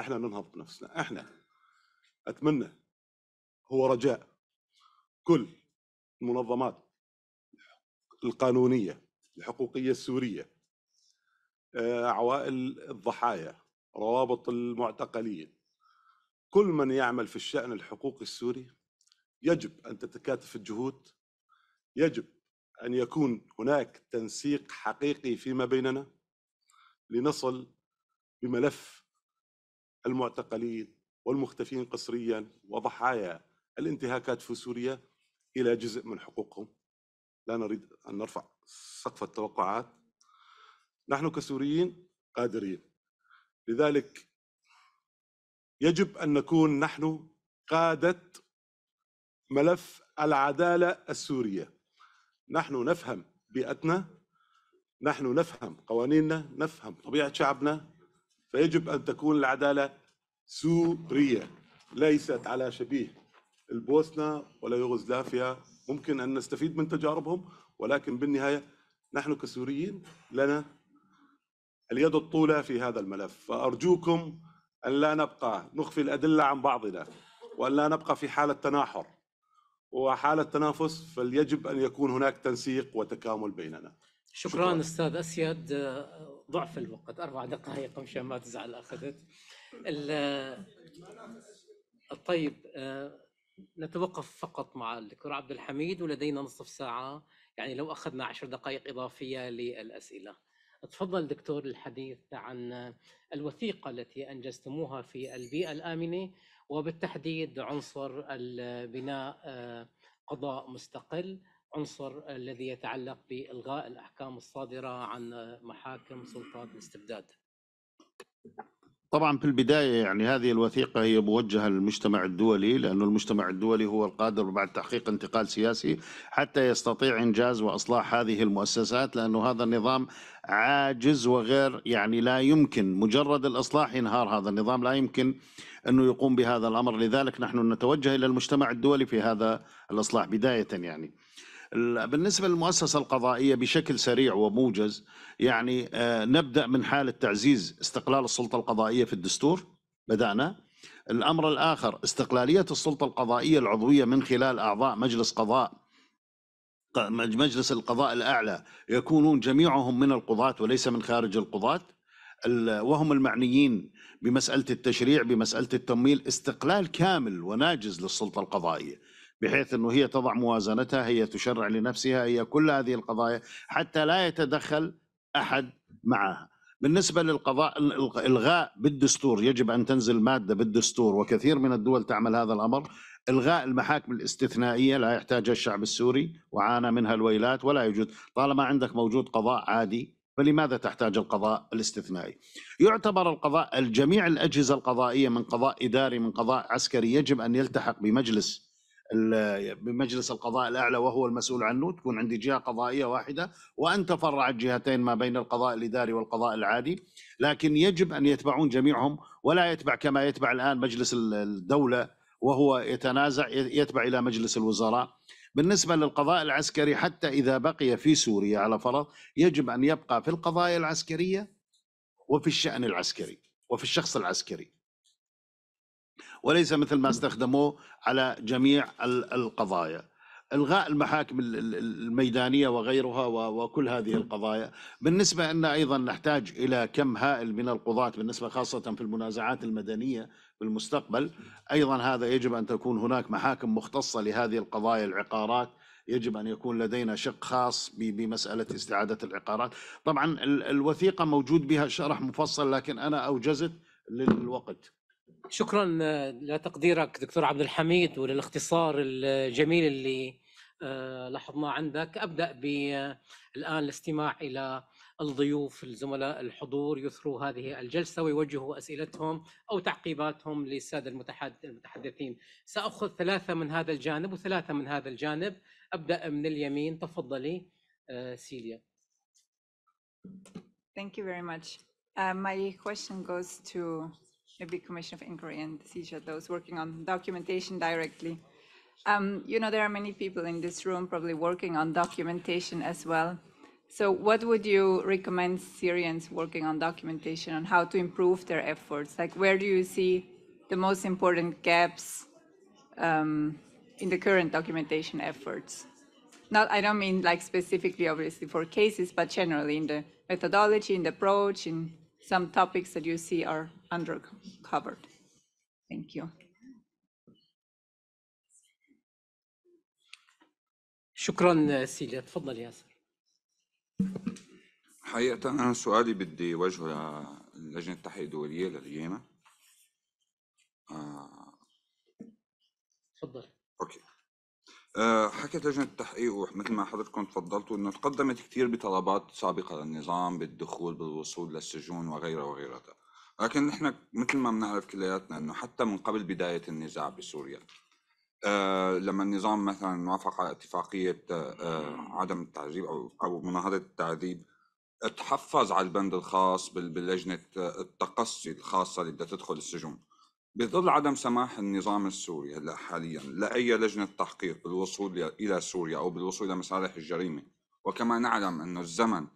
Speaker 3: احنا ننهض بنفسنا، احنا اتمنى هو رجاء كل المنظمات القانونيه الحقوقيه السوريه آه، عوائل الضحايا روابط المعتقلين كل من يعمل في الشان الحقوقي السوري يجب ان تتكاتف الجهود يجب ان يكون هناك تنسيق حقيقي فيما بيننا لنصل بملف المعتقلين والمختفين قسريا وضحايا الانتهاكات في سوريا الى جزء من حقوقهم لا نريد ان نرفع سقف التوقعات نحن كسوريين قادرين لذلك يجب ان نكون نحن قاده ملف العداله السوريه نحن نفهم بيئتنا نحن نفهم قوانيننا نفهم طبيعه شعبنا فيجب ان تكون العداله سوريه ليست على شبيه البوسنه ولا يوغوسلافيا ممكن ان نستفيد من تجاربهم ولكن بالنهايه نحن كسوريين لنا اليد الطولى في هذا الملف فارجوكم ان لا نبقى نخفي الادله عن بعضنا وان لا نبقى في حاله تناحر وحاله تنافس فليجب ان يكون هناك تنسيق وتكامل بيننا
Speaker 1: شكرا, شكرا. استاذ اسيد ضعف الوقت اربع دقائق مشان ما تزعل اخذت طيب آه، نتوقف فقط مع الدكتور عبد الحميد ولدينا نصف ساعة يعني لو أخذنا عشر دقائق إضافية للأسئلة تفضل دكتور الحديث عن الوثيقة التي أنجزتموها في البيئة الآمنة وبالتحديد عنصر البناء آه، قضاء مستقل عنصر الذي يتعلق بإلغاء الأحكام الصادرة عن محاكم سلطات الاستبداد
Speaker 5: طبعا في البداية يعني هذه الوثيقة هي موجهة للمجتمع الدولي لأن المجتمع الدولي هو القادر بعد تحقيق انتقال سياسي حتى يستطيع إنجاز وإصلاح هذه المؤسسات لأن هذا النظام عاجز وغير يعني لا يمكن مجرد الإصلاح ينهار هذا النظام لا يمكن أنه يقوم بهذا الأمر لذلك نحن نتوجه إلى المجتمع الدولي في هذا الإصلاح بداية يعني بالنسبة للمؤسسة القضائية بشكل سريع وموجز يعني آه، نبدأ من حالة تعزيز استقلال السلطة القضائية في الدستور بدأنا الأمر الآخر استقلالية السلطة القضائية العضوية من خلال أعضاء مجلس قضاء مجلس القضاء الأعلى يكونون جميعهم من القضاة وليس من خارج القضاة وهم المعنيين بمسألة التشريع بمسألة التمويل استقلال كامل وناجز للسلطة القضائية بحيث أنه هي تضع موازنتها هي تشرع لنفسها هي كل هذه القضايا حتى لا يتدخل أحد معها بالنسبة للقضاء الغاء بالدستور يجب أن تنزل مادة بالدستور وكثير من الدول تعمل هذا الأمر الغاء المحاكم الاستثنائيه لا يحتاجها الشعب السوري وعانى منها الويلات ولا يوجد طالما عندك موجود قضاء عادي فلماذا تحتاج القضاء الاستثنائي؟ يعتبر القضاء الجميع الاجهزه القضائيه من قضاء اداري من قضاء عسكري يجب ان يلتحق بمجلس بمجلس القضاء الاعلى وهو المسؤول عنه تكون عندي جهه قضائيه واحده وان تفرعت جهتين ما بين القضاء الاداري والقضاء العادي لكن يجب ان يتبعون جميعهم ولا يتبع كما يتبع الان مجلس الدوله وهو يتنازع يتبع الى مجلس الوزراء بالنسبه للقضاء العسكري حتى اذا بقي في سوريا على فرض يجب ان يبقى في القضايا العسكريه وفي الشان العسكري وفي الشخص العسكري وليس مثل ما استخدموه على جميع القضايا الغاء المحاكم الميدانيه وغيرها وكل هذه القضايا بالنسبه ان ايضا نحتاج الى كم هائل من القضاه بالنسبه خاصه في المنازعات المدنيه في المستقبل ايضا هذا يجب ان تكون هناك محاكم مختصه لهذه القضايا العقارات يجب ان يكون لدينا شق خاص بمساله استعاده العقارات طبعا الوثيقه موجود بها شرح مفصل لكن انا اوجزت للوقت شكرا آه،
Speaker 1: لتقديرك دكتور عبد الحميد وللاختصار الجميل اللي آه، لاحظناه عندك ابدا بالان آه، الاستماع الى الضيوف الزملاء الحضور يثروا هذه الجلسه ويوجهوا اسئلتهم او تعقيباتهم للساده المتحدثين ساخذ ثلاثه من هذا الجانب وثلاثه من هذا الجانب ابدا من اليمين تفضلي سيليا
Speaker 2: Thank you very much. Uh, my question goes to maybe Commission of Inquiry and CSHA, those working on documentation directly. Um, you know, there are many people in this room probably working on documentation as well. So what would you recommend Syrians working on documentation on how to improve their efforts? Like where do you see the most important gaps um, in the current documentation efforts? Not, I don't mean like specifically obviously for cases, but generally in the methodology, in the approach, in some topics that you see are under covered. Thank you.
Speaker 1: شكرا سيليا تفضل ياسر
Speaker 7: حقيقة أنا سؤالي بدي وجهه للجنة التحقيق الدولية للقيامة تفضل آه. أوكي آه، حكيت لجنة التحقيق ومثل ما حضرتكم تفضلتوا انه تقدمت كثير بطلبات سابقة للنظام بالدخول بالوصول للسجون وغيره وغيرها لكن نحن مثل ما بنعرف كلياتنا انه حتى من قبل بداية النزاع بسوريا آه، لما النظام مثلا وافق على اتفاقية آه،, آه، عدم التعذيب او او مناهضة التعذيب تحفظ على البند الخاص بلجنة آه، التقصي الخاصة اللي بدها تدخل السجون بظل عدم سماح النظام السوري هلا حاليا لاي لجنه تحقيق بالوصول الى سوريا او بالوصول الى مصالح الجريمه وكما نعلم انه الزمن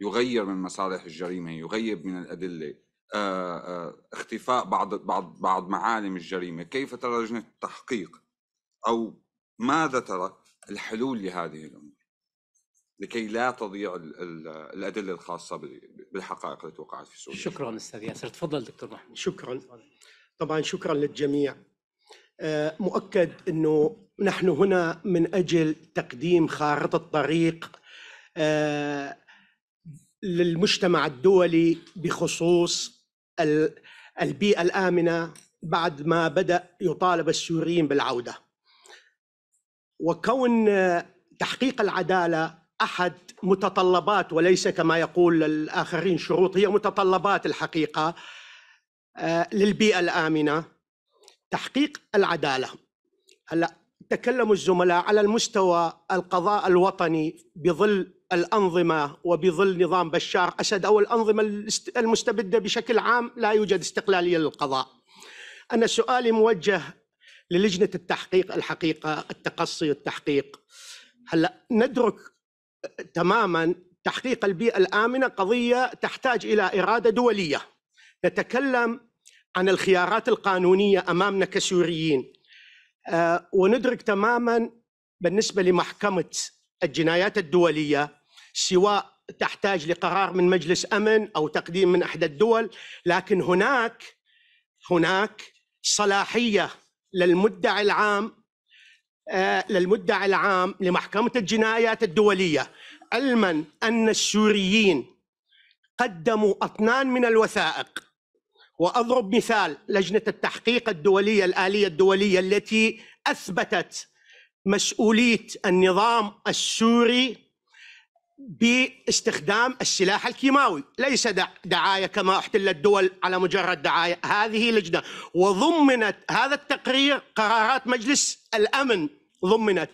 Speaker 7: يغير من مصالح الجريمه يغيب من الادله آه، آه، اختفاء بعض بعض بعض معالم الجريمه كيف ترى لجنه التحقيق او ماذا ترى الحلول لهذه الامور لكي لا تضيع الادله الخاصه بالحقائق التي وقعت في سوريا
Speaker 8: شكرا استاذ ياسر تفضل دكتور محمود شكرا طبعا شكرا للجميع آه، مؤكد انه نحن هنا من اجل تقديم خارطه طريق آه، للمجتمع الدولي بخصوص البيئه الامنه بعد ما بدا يطالب السوريين بالعوده وكون تحقيق العداله احد متطلبات وليس كما يقول الاخرين شروط هي متطلبات الحقيقه آه، للبيئة الآمنة تحقيق العدالة هلا تكلم الزملاء على المستوى القضاء الوطني بظل الأنظمة وبظل نظام بشار أسد أو الأنظمة المستبدة بشكل عام لا يوجد استقلالية للقضاء أنا سؤالي موجه للجنة التحقيق الحقيقة التقصي والتحقيق هلا ندرك تماما تحقيق البيئة الآمنة قضية تحتاج إلى إرادة دولية نتكلم عن الخيارات القانونية أمامنا كسوريين آه، وندرك تماما بالنسبة لمحكمة الجنايات الدولية سواء تحتاج لقرار من مجلس أمن أو تقديم من إحدى الدول لكن هناك هناك صلاحية للمدعي العام آه، للمدعي العام لمحكمة الجنايات الدولية علما أن السوريين قدموا أطنان من الوثائق واضرب مثال لجنه التحقيق الدوليه الاليه الدوليه التي اثبتت مسؤوليه النظام السوري باستخدام السلاح الكيماوي ليس دعايه كما احتل الدول على مجرد دعايه هذه لجنه وضمنت هذا التقرير قرارات مجلس الامن ضمنت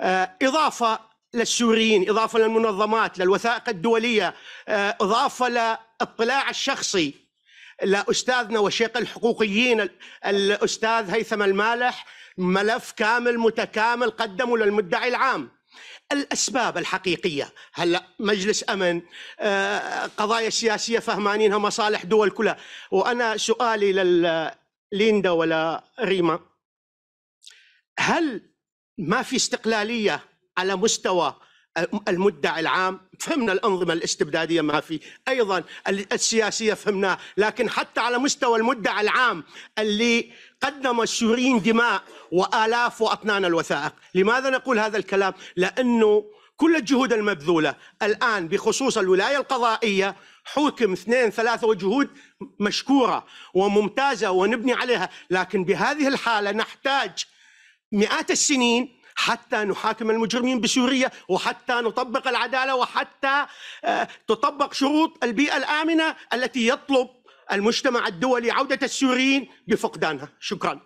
Speaker 8: آه، اضافه للسوريين اضافه للمنظمات للوثائق الدوليه آه، اضافه للاطلاع الشخصي لاستاذنا وشيخ الحقوقيين الاستاذ هيثم المالح ملف كامل متكامل قدمه للمدعي العام الاسباب الحقيقيه هلا مجلس امن آه، قضايا سياسيه فهمانينها مصالح دول كلها وانا سؤالي لليندا ولا ريما هل ما في استقلاليه على مستوى المدعي العام فهمنا الأنظمة الاستبدادية ما في أيضا السياسية فهمنا لكن حتى على مستوى المدعي العام اللي قدم السوريين دماء وآلاف وأطنان الوثائق لماذا نقول هذا الكلام؟ لأنه كل الجهود المبذولة الآن بخصوص الولاية القضائية حكم اثنين ثلاثة وجهود مشكورة وممتازة ونبني عليها لكن بهذه الحالة نحتاج مئات السنين حتى نحاكم المجرمين بسوريا وحتى نطبق العدالة وحتى آه، تطبق شروط البيئة الآمنة التي يطلب المجتمع الدولي عودة السوريين بفقدانها شكرا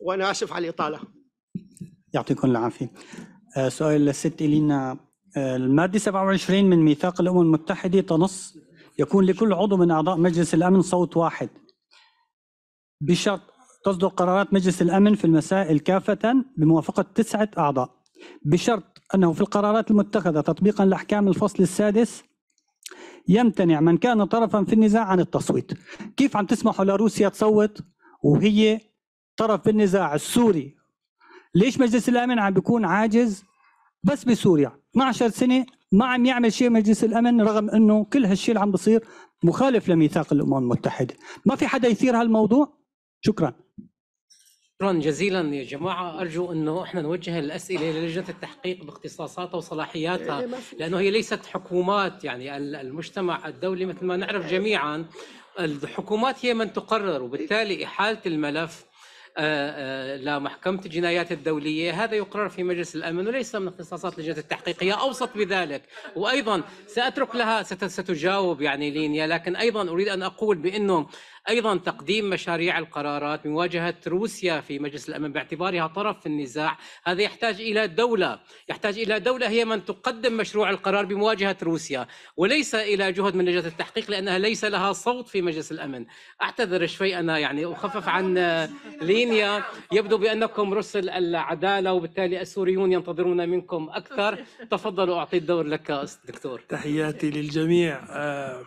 Speaker 8: وأنا آسف على الإطالة
Speaker 6: يعطيكم العافية آه، سؤال الست إلينا آه، المادة 27 من ميثاق الأمم المتحدة تنص يكون لكل عضو من أعضاء مجلس الأمن صوت واحد بشرط تصدر قرارات مجلس الأمن في المسائل كافة بموافقة تسعة أعضاء بشرط أنه في القرارات المتخذة تطبيقا لأحكام الفصل السادس يمتنع من كان طرفا في النزاع عن التصويت كيف عم تسمحوا لروسيا تصوت وهي طرف في النزاع السوري ليش مجلس الأمن عم بيكون عاجز بس بسوريا 12 سنة ما عم يعمل شيء مجلس الامن رغم انه كل هالشيء اللي عم بصير مخالف لميثاق الامم المتحده، ما في حدا يثير هالموضوع؟ شكرا.
Speaker 1: شكرا جزيلا يا جماعه ارجو انه احنا نوجه الاسئله للجنه التحقيق باختصاصاتها وصلاحياتها إيه، لانه هي ليست حكومات يعني المجتمع الدولي مثل ما نعرف جميعا الحكومات هي من تقرر وبالتالي احاله الملف آه، آه، لمحكمة الجنايات الدولية هذا يقرر في مجلس الأمن وليس من اختصاصات لجنة التحقيق هي أوسط بذلك وأيضا سأترك لها ستجاوب يعني لينيا لكن أيضا أريد أن أقول بأنه ايضا تقديم مشاريع القرارات مواجهه روسيا في مجلس الامن باعتبارها طرف في النزاع هذا يحتاج الى دوله يحتاج الى دوله هي من تقدم مشروع القرار بمواجهه روسيا وليس الى جهد من لجنه التحقيق لانها ليس لها صوت في مجلس الامن اعتذر شوي انا يعني اخفف عن لينيا يبدو بانكم رسل العداله وبالتالي السوريون ينتظرون منكم اكثر تفضلوا اعطي الدور لك دكتور
Speaker 6: تحياتي للجميع آه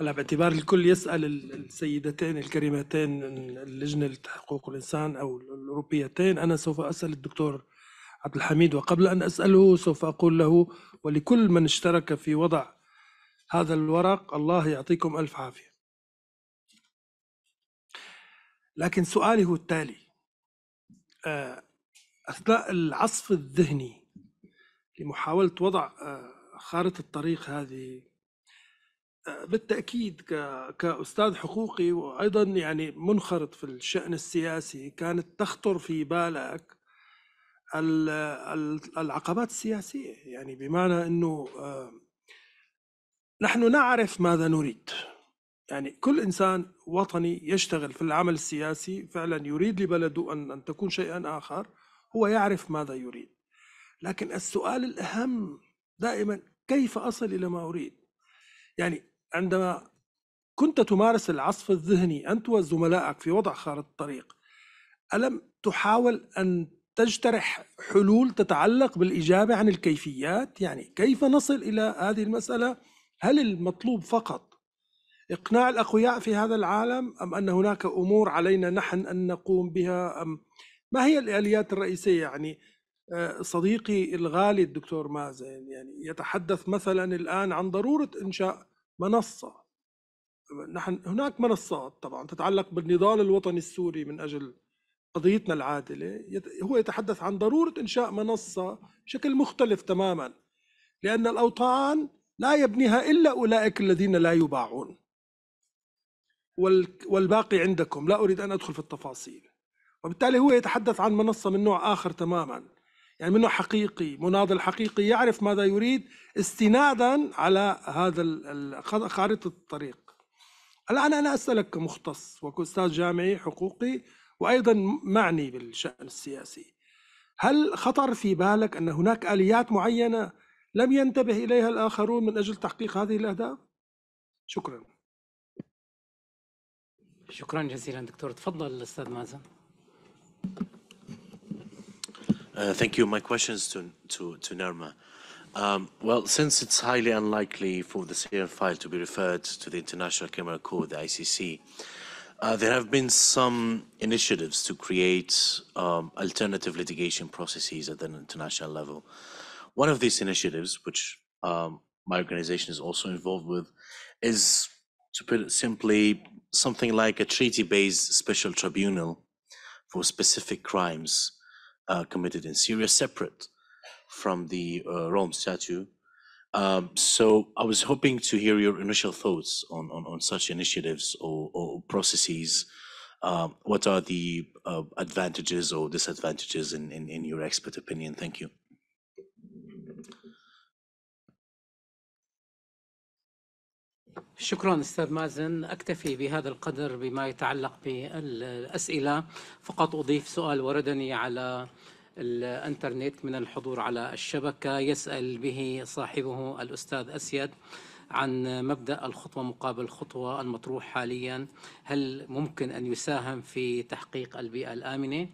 Speaker 6: هلا باعتبار الكل يسال السيدتين الكريمتين اللجنه لحقوق الانسان او الاوروبيتين انا سوف اسال الدكتور عبد الحميد وقبل ان اساله سوف اقول له ولكل من اشترك في وضع هذا الورق الله يعطيكم الف عافيه. لكن سؤالي هو التالي آه، اثناء العصف الذهني لمحاوله وضع آه، خارطه الطريق هذه بالتاكيد كاستاذ حقوقي وايضا يعني منخرط في الشان السياسي كانت تخطر في بالك العقبات السياسيه يعني بمعنى انه آه، نحن نعرف ماذا نريد يعني كل انسان وطني يشتغل في العمل السياسي فعلا يريد لبلده ان ان تكون شيئا اخر هو يعرف ماذا يريد لكن السؤال الاهم دائما كيف اصل الى ما اريد يعني عندما كنت تمارس العصف الذهني أنت وزملائك في وضع خارطة الطريق ألم تحاول أن تجترح حلول تتعلق بالإجابة عن الكيفيات يعني كيف نصل إلى هذه المسألة هل المطلوب فقط إقناع الأقوياء في هذا العالم أم أن هناك أمور علينا نحن أن نقوم بها أم ما هي الآليات الرئيسية يعني آه، صديقي الغالي الدكتور مازن يعني يتحدث مثلا الآن عن ضرورة إنشاء منصة نحن هناك منصات طبعا تتعلق بالنضال الوطني السوري من أجل قضيتنا العادلة هو يتحدث عن ضرورة إنشاء منصة بشكل مختلف تماما لأن الأوطان لا يبنيها إلا أولئك الذين لا يباعون والباقي عندكم لا أريد أن أدخل في التفاصيل وبالتالي هو يتحدث عن منصة من نوع آخر تماما يعني منه حقيقي مناضل حقيقي يعرف ماذا يريد استنادا على هذا خارطة الطريق الآن أنا أسألك كمختص وكأستاذ جامعي حقوقي وأيضا معني بالشأن السياسي هل خطر في بالك أن هناك آليات معينة لم ينتبه إليها الآخرون من أجل تحقيق هذه الأهداف؟ شكرا
Speaker 1: شكرا جزيلا دكتور تفضل أستاذ مازن
Speaker 8: Uh, thank you. My question is to, to, to Nerma. Um, well, since it's highly unlikely for the Syrian file to be referred to the International Criminal Court, the ICC, uh, there have been some initiatives to create um, alternative litigation processes at an international level. One of these initiatives, which um, my organization is also involved with, is to put it simply something like a treaty based special tribunal for specific crimes uh, committed in Syria, separate from the uh, Rome Statute. Um, so I was hoping to hear your initial thoughts on, on, on such initiatives or, or processes. Um, what are the uh, advantages or disadvantages in, in, in your expert opinion? Thank you.
Speaker 1: شكرا استاذ مازن اكتفي بهذا القدر بما يتعلق بالاسئله فقط اضيف سؤال وردني على الانترنت من الحضور على الشبكه يسال به صاحبه الاستاذ اسيد عن مبدا الخطوه مقابل خطوه المطروح حاليا هل ممكن ان يساهم في تحقيق البيئه الامنه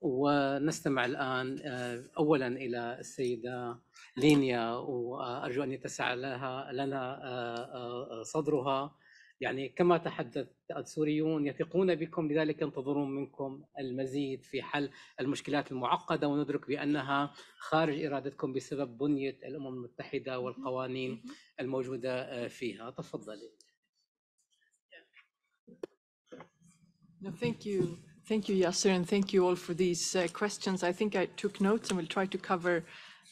Speaker 1: ونستمع الان آه، اولا الى السيده لينيا وارجو ان يتسع لها لنا آه، آه، آه، صدرها يعني كما تحدث السوريون يثقون بكم لذلك ينتظرون منكم المزيد في حل المشكلات المعقده وندرك بانها خارج ارادتكم بسبب بنيه الامم المتحده والقوانين الموجوده فيها تفضلي
Speaker 2: No, thank you. Thank you, Yasser, and thank you all for these uh, questions. I think I took notes and will try to cover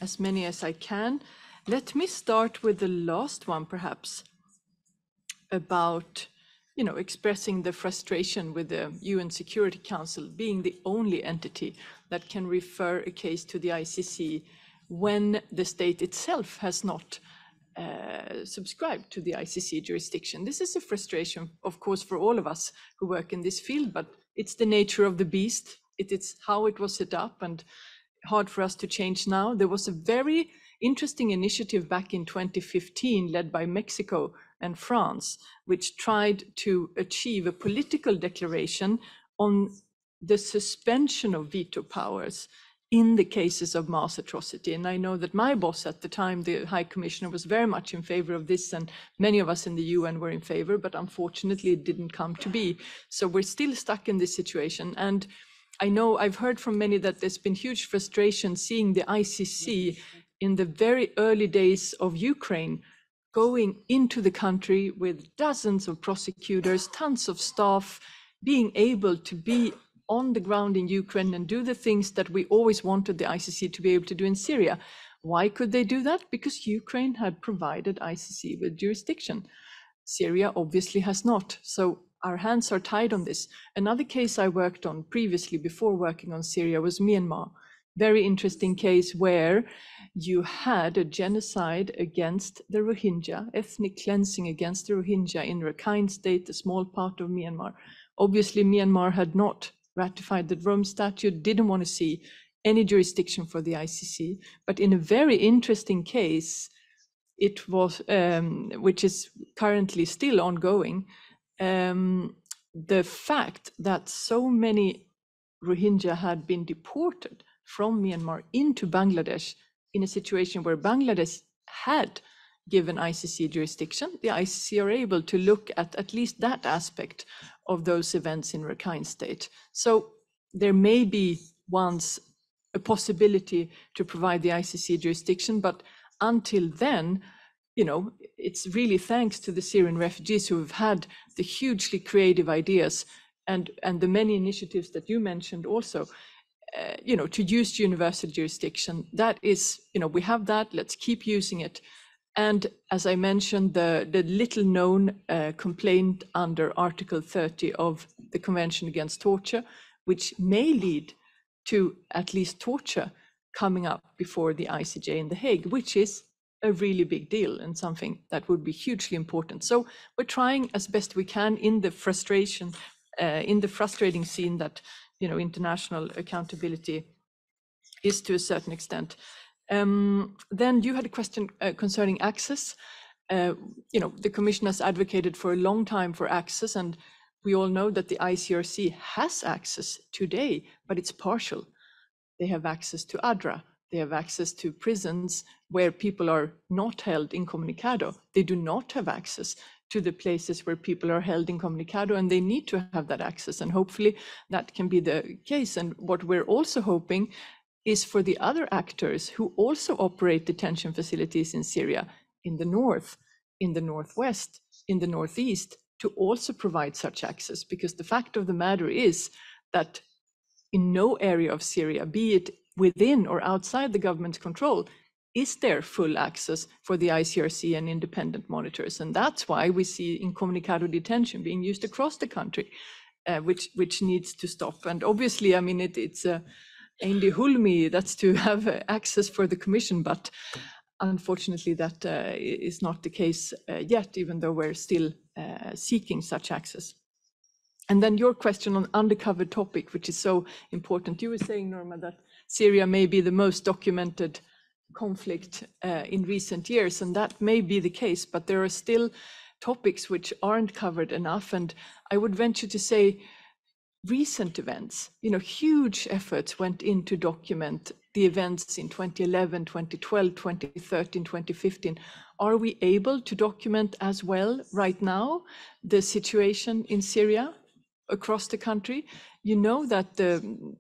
Speaker 2: as many as I can. Let me start with the last one, perhaps, about you know, expressing the frustration with the UN Security Council being the only entity that can refer a case to the ICC when the state itself has not uh, subscribed to the ICC jurisdiction. This is a frustration, of course, for all of us who work in this field, but it's the nature of the beast. it's how it was set up and hard for us to change now. There was a very interesting initiative back in 2015 led by Mexico and France, which tried to achieve a political declaration on the suspension of veto powers in the cases of mass atrocity. And I know that my boss at the time, the High Commissioner, was very much in favor of this, and many of us in the UN were in favor, but unfortunately it didn't come to be. So we're still stuck in this situation. And I know I've heard from many that there's been huge frustration seeing the ICC in the very early days of Ukraine going into the country with dozens of prosecutors, tons of staff, being able to be on the ground in Ukraine and do the things that we always wanted the ICC to be able to do in Syria. Why could they do that? Because Ukraine had provided ICC with jurisdiction. Syria obviously has not. So our hands are tied on this. Another case I worked on previously before working on Syria was Myanmar. Very interesting case where you had a genocide against the Rohingya, ethnic cleansing against the Rohingya in Rakhine state, a small part of Myanmar. Obviously, Myanmar had not ratified the Rome Statute, didn't want to see any jurisdiction for the ICC. But in a very interesting case, it was, um, which is currently still ongoing, um, the fact that so many Rohingya had been deported from Myanmar into Bangladesh in a situation where Bangladesh had given ICC jurisdiction, the ICC are able to look at at least that aspect of those events in Rakhine State. So there may be once a possibility to provide the ICC jurisdiction, but until then, you know, it's really thanks to the Syrian refugees who have had the hugely creative ideas and, and the many initiatives that you mentioned also, uh, you know, to use universal jurisdiction. That is, you know, we have that, let's keep using it. And as I mentioned, the, the little known uh, complaint under Article 30 of the Convention Against Torture, which may lead to at least torture coming up before the ICJ in The Hague, which is a really big deal and something that would be hugely important. So we're trying as best we can in the frustration, uh, in the frustrating scene that you know international accountability is to a certain extent. Um, then you had a question uh, concerning access. Uh, you know, the commission has advocated for a long time for access, and we all know that the ICRC has access today, but it's partial. They have access to ADRA, they have access to prisons where people are not held incommunicado. They do not have access to the places where people are held incommunicado and they need to have that access. And hopefully that can be the case. And what we're also hoping is for the other actors who also operate detention facilities in Syria, in the north, in the northwest, in the northeast, to also provide such access. Because the fact of the matter is that in no area of Syria, be it within or outside the government's control, is there full access for the ICRC and independent monitors? And that's why we see incommunicado detention being used across the country, uh, which which needs to stop. And obviously, I mean, it, it's uh, a Endi Hulmi, that's to have access for the commission, but unfortunately that uh, is not the case uh, yet, even though we're still uh, seeking such access. And then your question on undercover topic, which is so important. You were saying, Norma, that Syria may be the most documented conflict uh, in recent years, and that may be the case, but there are still topics which aren't covered enough. And I would venture to say recent events, you know, huge efforts went in to document the events in 2011, 2012, 2013, 2015. Are we able to document as well right now the situation in Syria? across the country. You know that the,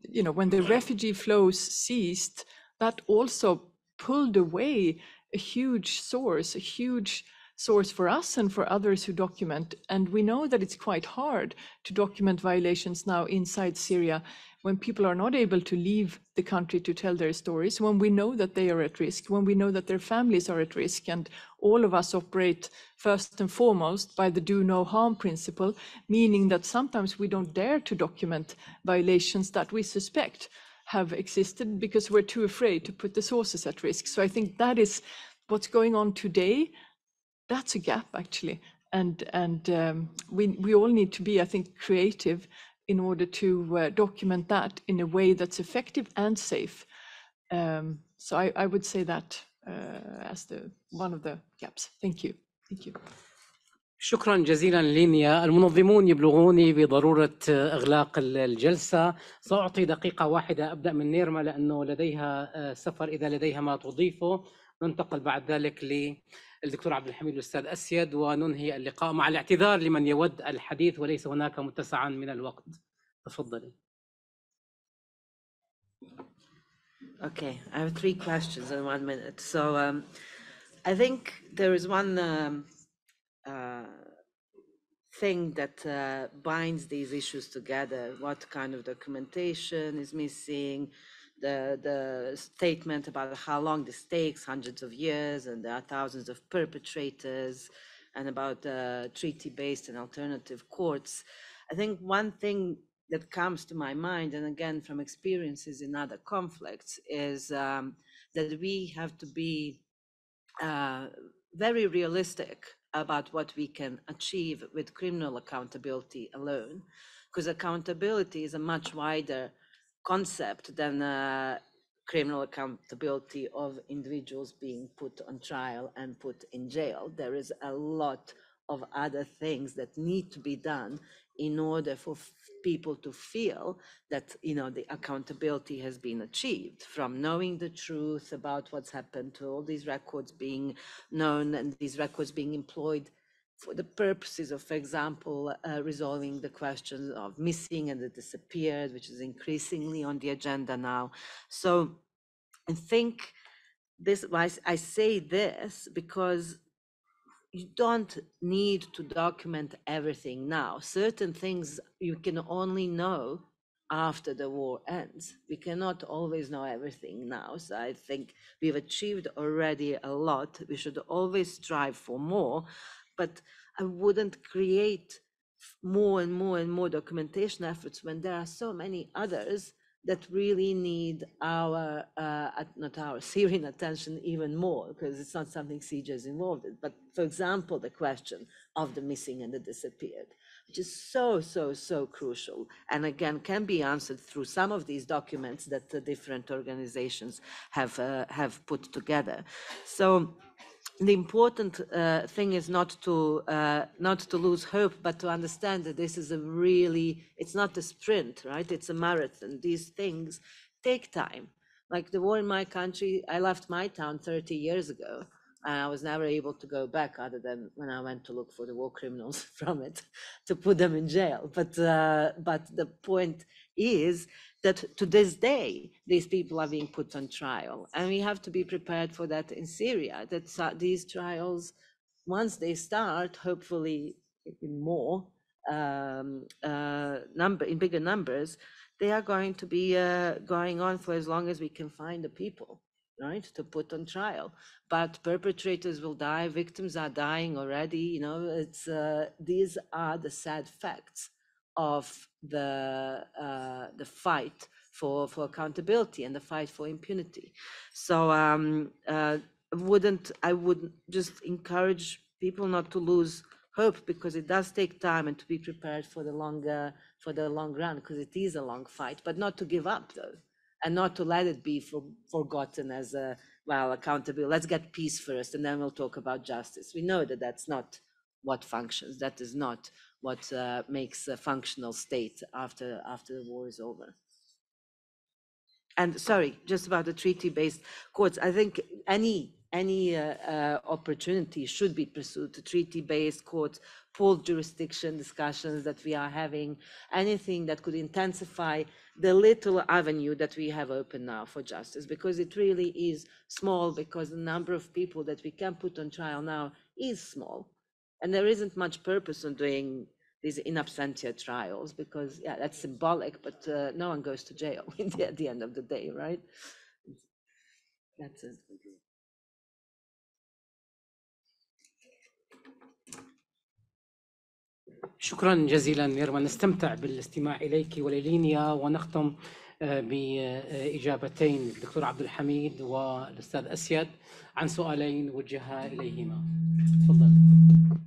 Speaker 2: you know, when the refugee flows ceased, that also pulled away a huge source, a huge source for us and for others who document. And we know that it's quite hard to document violations now inside Syria when people are not able to leave the country to tell their stories, when we know that they are at risk, when we know that their families are at risk, and all of us operate first and foremost by the do no harm principle, meaning that sometimes we don't dare to document violations that we suspect have existed because we're too afraid to put the sources at risk. So I think that is what's going on today. That's a gap actually. And, and um, we, we all need to be, I think, creative in order to uh, document that in a way that's effective and safe. Um, so I, I, would say that uh, as the one of the gaps. Thank you. Thank you.
Speaker 1: شكرا جزيلا لينيا المنظمون يبلغوني بضرورة إغلاق الجلسة سأعطي دقيقة واحدة أبدأ من نيرما لأنه لديها آه، سفر إذا لديها ما تضيفه ننتقل بعد ذلك ل الدكتور عبد الحميد والأستاذ أسيد وننهي اللقاء مع الاعتذار لمن يود الحديث وليس هناك متسعا من الوقت تفضلي
Speaker 4: Okay, I have three questions in one minute. So um, I think there is one um, uh, thing that uh, binds these issues together, what kind of documentation is missing, the, the statement about how long this takes, hundreds of years, and there are thousands of perpetrators, and about uh, treaty-based and alternative courts. I think one thing that comes to my mind, and again from experiences in other conflicts, is um, that we have to be uh, very realistic about what we can achieve with criminal accountability alone, because accountability is a much wider concept than uh, criminal accountability of individuals being put on trial and put in jail. There is a lot of other things that need to be done in order for people to feel that you know the accountability has been achieved from knowing the truth about what's happened to all these records being known and these records being employed for the purposes of, for example, uh, resolving the questions of missing and the disappeared, which is increasingly on the agenda now. So I think this, Why I say this because you don't need to document everything now. Certain things you can only know after the war ends. We cannot always know everything now. So I think we've achieved already a lot. We should always strive for more but I wouldn't create more and more and more documentation efforts when there are so many others that really need our uh, not our Syrian attention even more because it's not something CJ is involved in. But for example, the question of the missing and the disappeared, which is so so so crucial, and again can be answered through some of these documents that the different organizations have uh, have put together. So the important uh, thing is not to uh, not to lose hope, but to understand that this is a really it's not a sprint, right? It's a marathon. These things take time. Like the war in my country, I left my town 30 years ago, and I was never able to go back other than when I went to look for the war criminals from it to put them in jail. But uh, but the point is that to this day these people are being put on trial and we have to be prepared for that in syria that these trials once they start hopefully in more um, uh, number in bigger numbers they are going to be uh, going on for as long as we can find the people right to put on trial but perpetrators will die victims are dying already you know it's uh, these are the sad facts of the uh, the fight for for accountability and the fight for impunity. So um, uh, wouldn't I would just encourage people not to lose hope because it does take time and to be prepared for the longer for the long run because it is a long fight, but not to give up though, and not to let it be for, forgotten as a well accountability. Let's get peace first, and then we'll talk about justice. We know that that's not what functions. That is not what uh, makes a functional state after after the war is over. And sorry, just about the treaty-based courts. I think any any uh, uh, opportunity should be pursued to treaty-based courts, full jurisdiction discussions that we are having, anything that could intensify the little avenue that we have open now for justice, because it really is small, because the number of people that we can put on trial now is small. And there isn't much purpose in doing these in absentia trials because, yeah, that's symbolic, but uh, no one goes to jail at the end of the day, right? That's it.
Speaker 6: شكرا جزيلا نيرما نستمتع
Speaker 1: بالاستماع اليك وللينيا ونختم باجابتين الدكتور عبد الحميد والاستاذ اسيد عن سؤالين وجها اليهما تفضل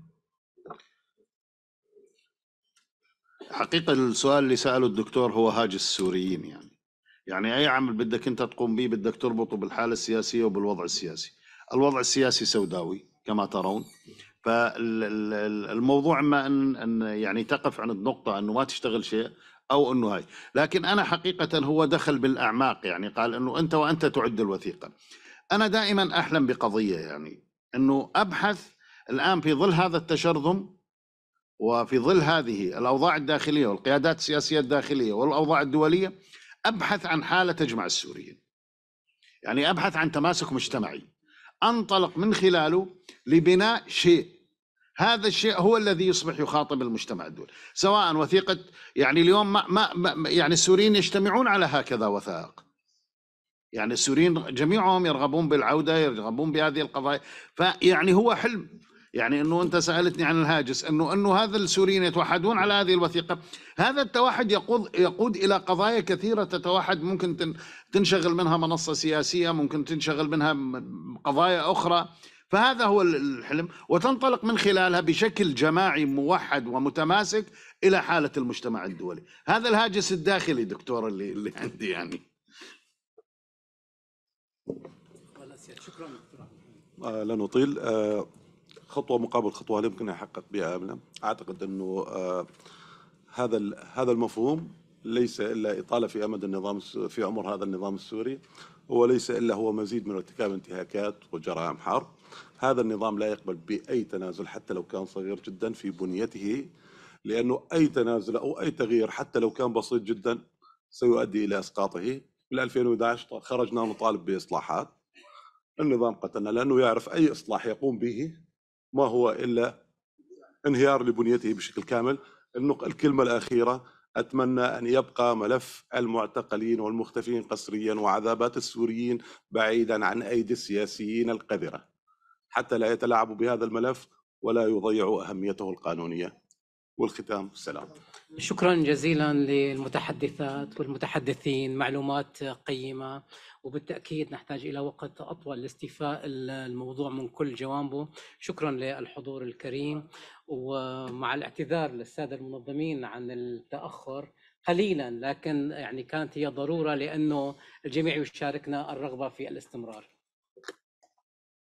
Speaker 5: حقيقة السؤال اللي سأله الدكتور هو هاجس السوريين يعني يعني أي عمل بدك أنت تقوم به بدك تربطه بالحالة السياسية وبالوضع السياسي الوضع السياسي سوداوي كما ترون فالموضوع اما ان ان يعني تقف عند النقطه انه ما تشتغل شيء او انه هاي لكن انا حقيقه هو دخل بالاعماق يعني قال انه انت وانت تعد الوثيقه انا دائما احلم بقضيه يعني انه ابحث الان في ظل هذا التشرذم وفي ظل هذه الأوضاع الداخلية والقيادات السياسية الداخلية والأوضاع الدولية أبحث عن حالة تجمع السوريين يعني أبحث عن تماسك مجتمعي أنطلق من خلاله لبناء شيء هذا الشيء هو الذي يصبح يخاطب المجتمع الدولي سواء وثيقة يعني اليوم ما, ما, يعني السوريين يجتمعون على هكذا وثائق يعني السوريين جميعهم يرغبون بالعودة يرغبون بهذه القضايا فيعني هو حلم يعني انه انت سالتني عن الهاجس انه انه هذا السوريين يتوحدون على هذه الوثيقه هذا التوحد يقود يقود الى قضايا كثيره تتوحد ممكن تنشغل منها منصه سياسيه ممكن تنشغل منها قضايا اخرى فهذا هو الحلم وتنطلق من خلالها بشكل جماعي موحد ومتماسك الى حاله المجتمع الدولي هذا الهاجس الداخلي دكتور اللي, اللي عندي يعني شكرا آه، لا نطيل آه،
Speaker 3: خطوه مقابل خطوه هل يمكن ان يحقق بها ام لا؟ اعتقد انه آه، هذا هذا المفهوم ليس الا اطاله في امد النظام في عمر هذا النظام السوري وليس الا هو مزيد من ارتكاب انتهاكات وجرائم حرب. هذا النظام لا يقبل باي تنازل حتى لو كان صغير جدا في بنيته لانه اي تنازل او اي تغيير حتى لو كان بسيط جدا سيؤدي الى اسقاطه. بال 2011 خرجنا نطالب باصلاحات. النظام قتلنا لانه يعرف اي اصلاح يقوم به ما هو الا انهيار لبنيته بشكل كامل الكلمه الاخيره اتمنى ان يبقى ملف المعتقلين والمختفين قسريا وعذابات السوريين بعيدا عن ايدي السياسيين القذره حتى لا يتلاعبوا بهذا الملف ولا يضيعوا اهميته القانونيه والختام السلام
Speaker 1: شكرا جزيلا للمتحدثات والمتحدثين معلومات قيمه وبالتاكيد نحتاج الى وقت اطول لاستيفاء الموضوع من كل جوانبه شكرا للحضور الكريم ومع الاعتذار للساده المنظمين عن التاخر قليلا لكن يعني كانت هي ضروره لانه الجميع يشاركنا الرغبه في الاستمرار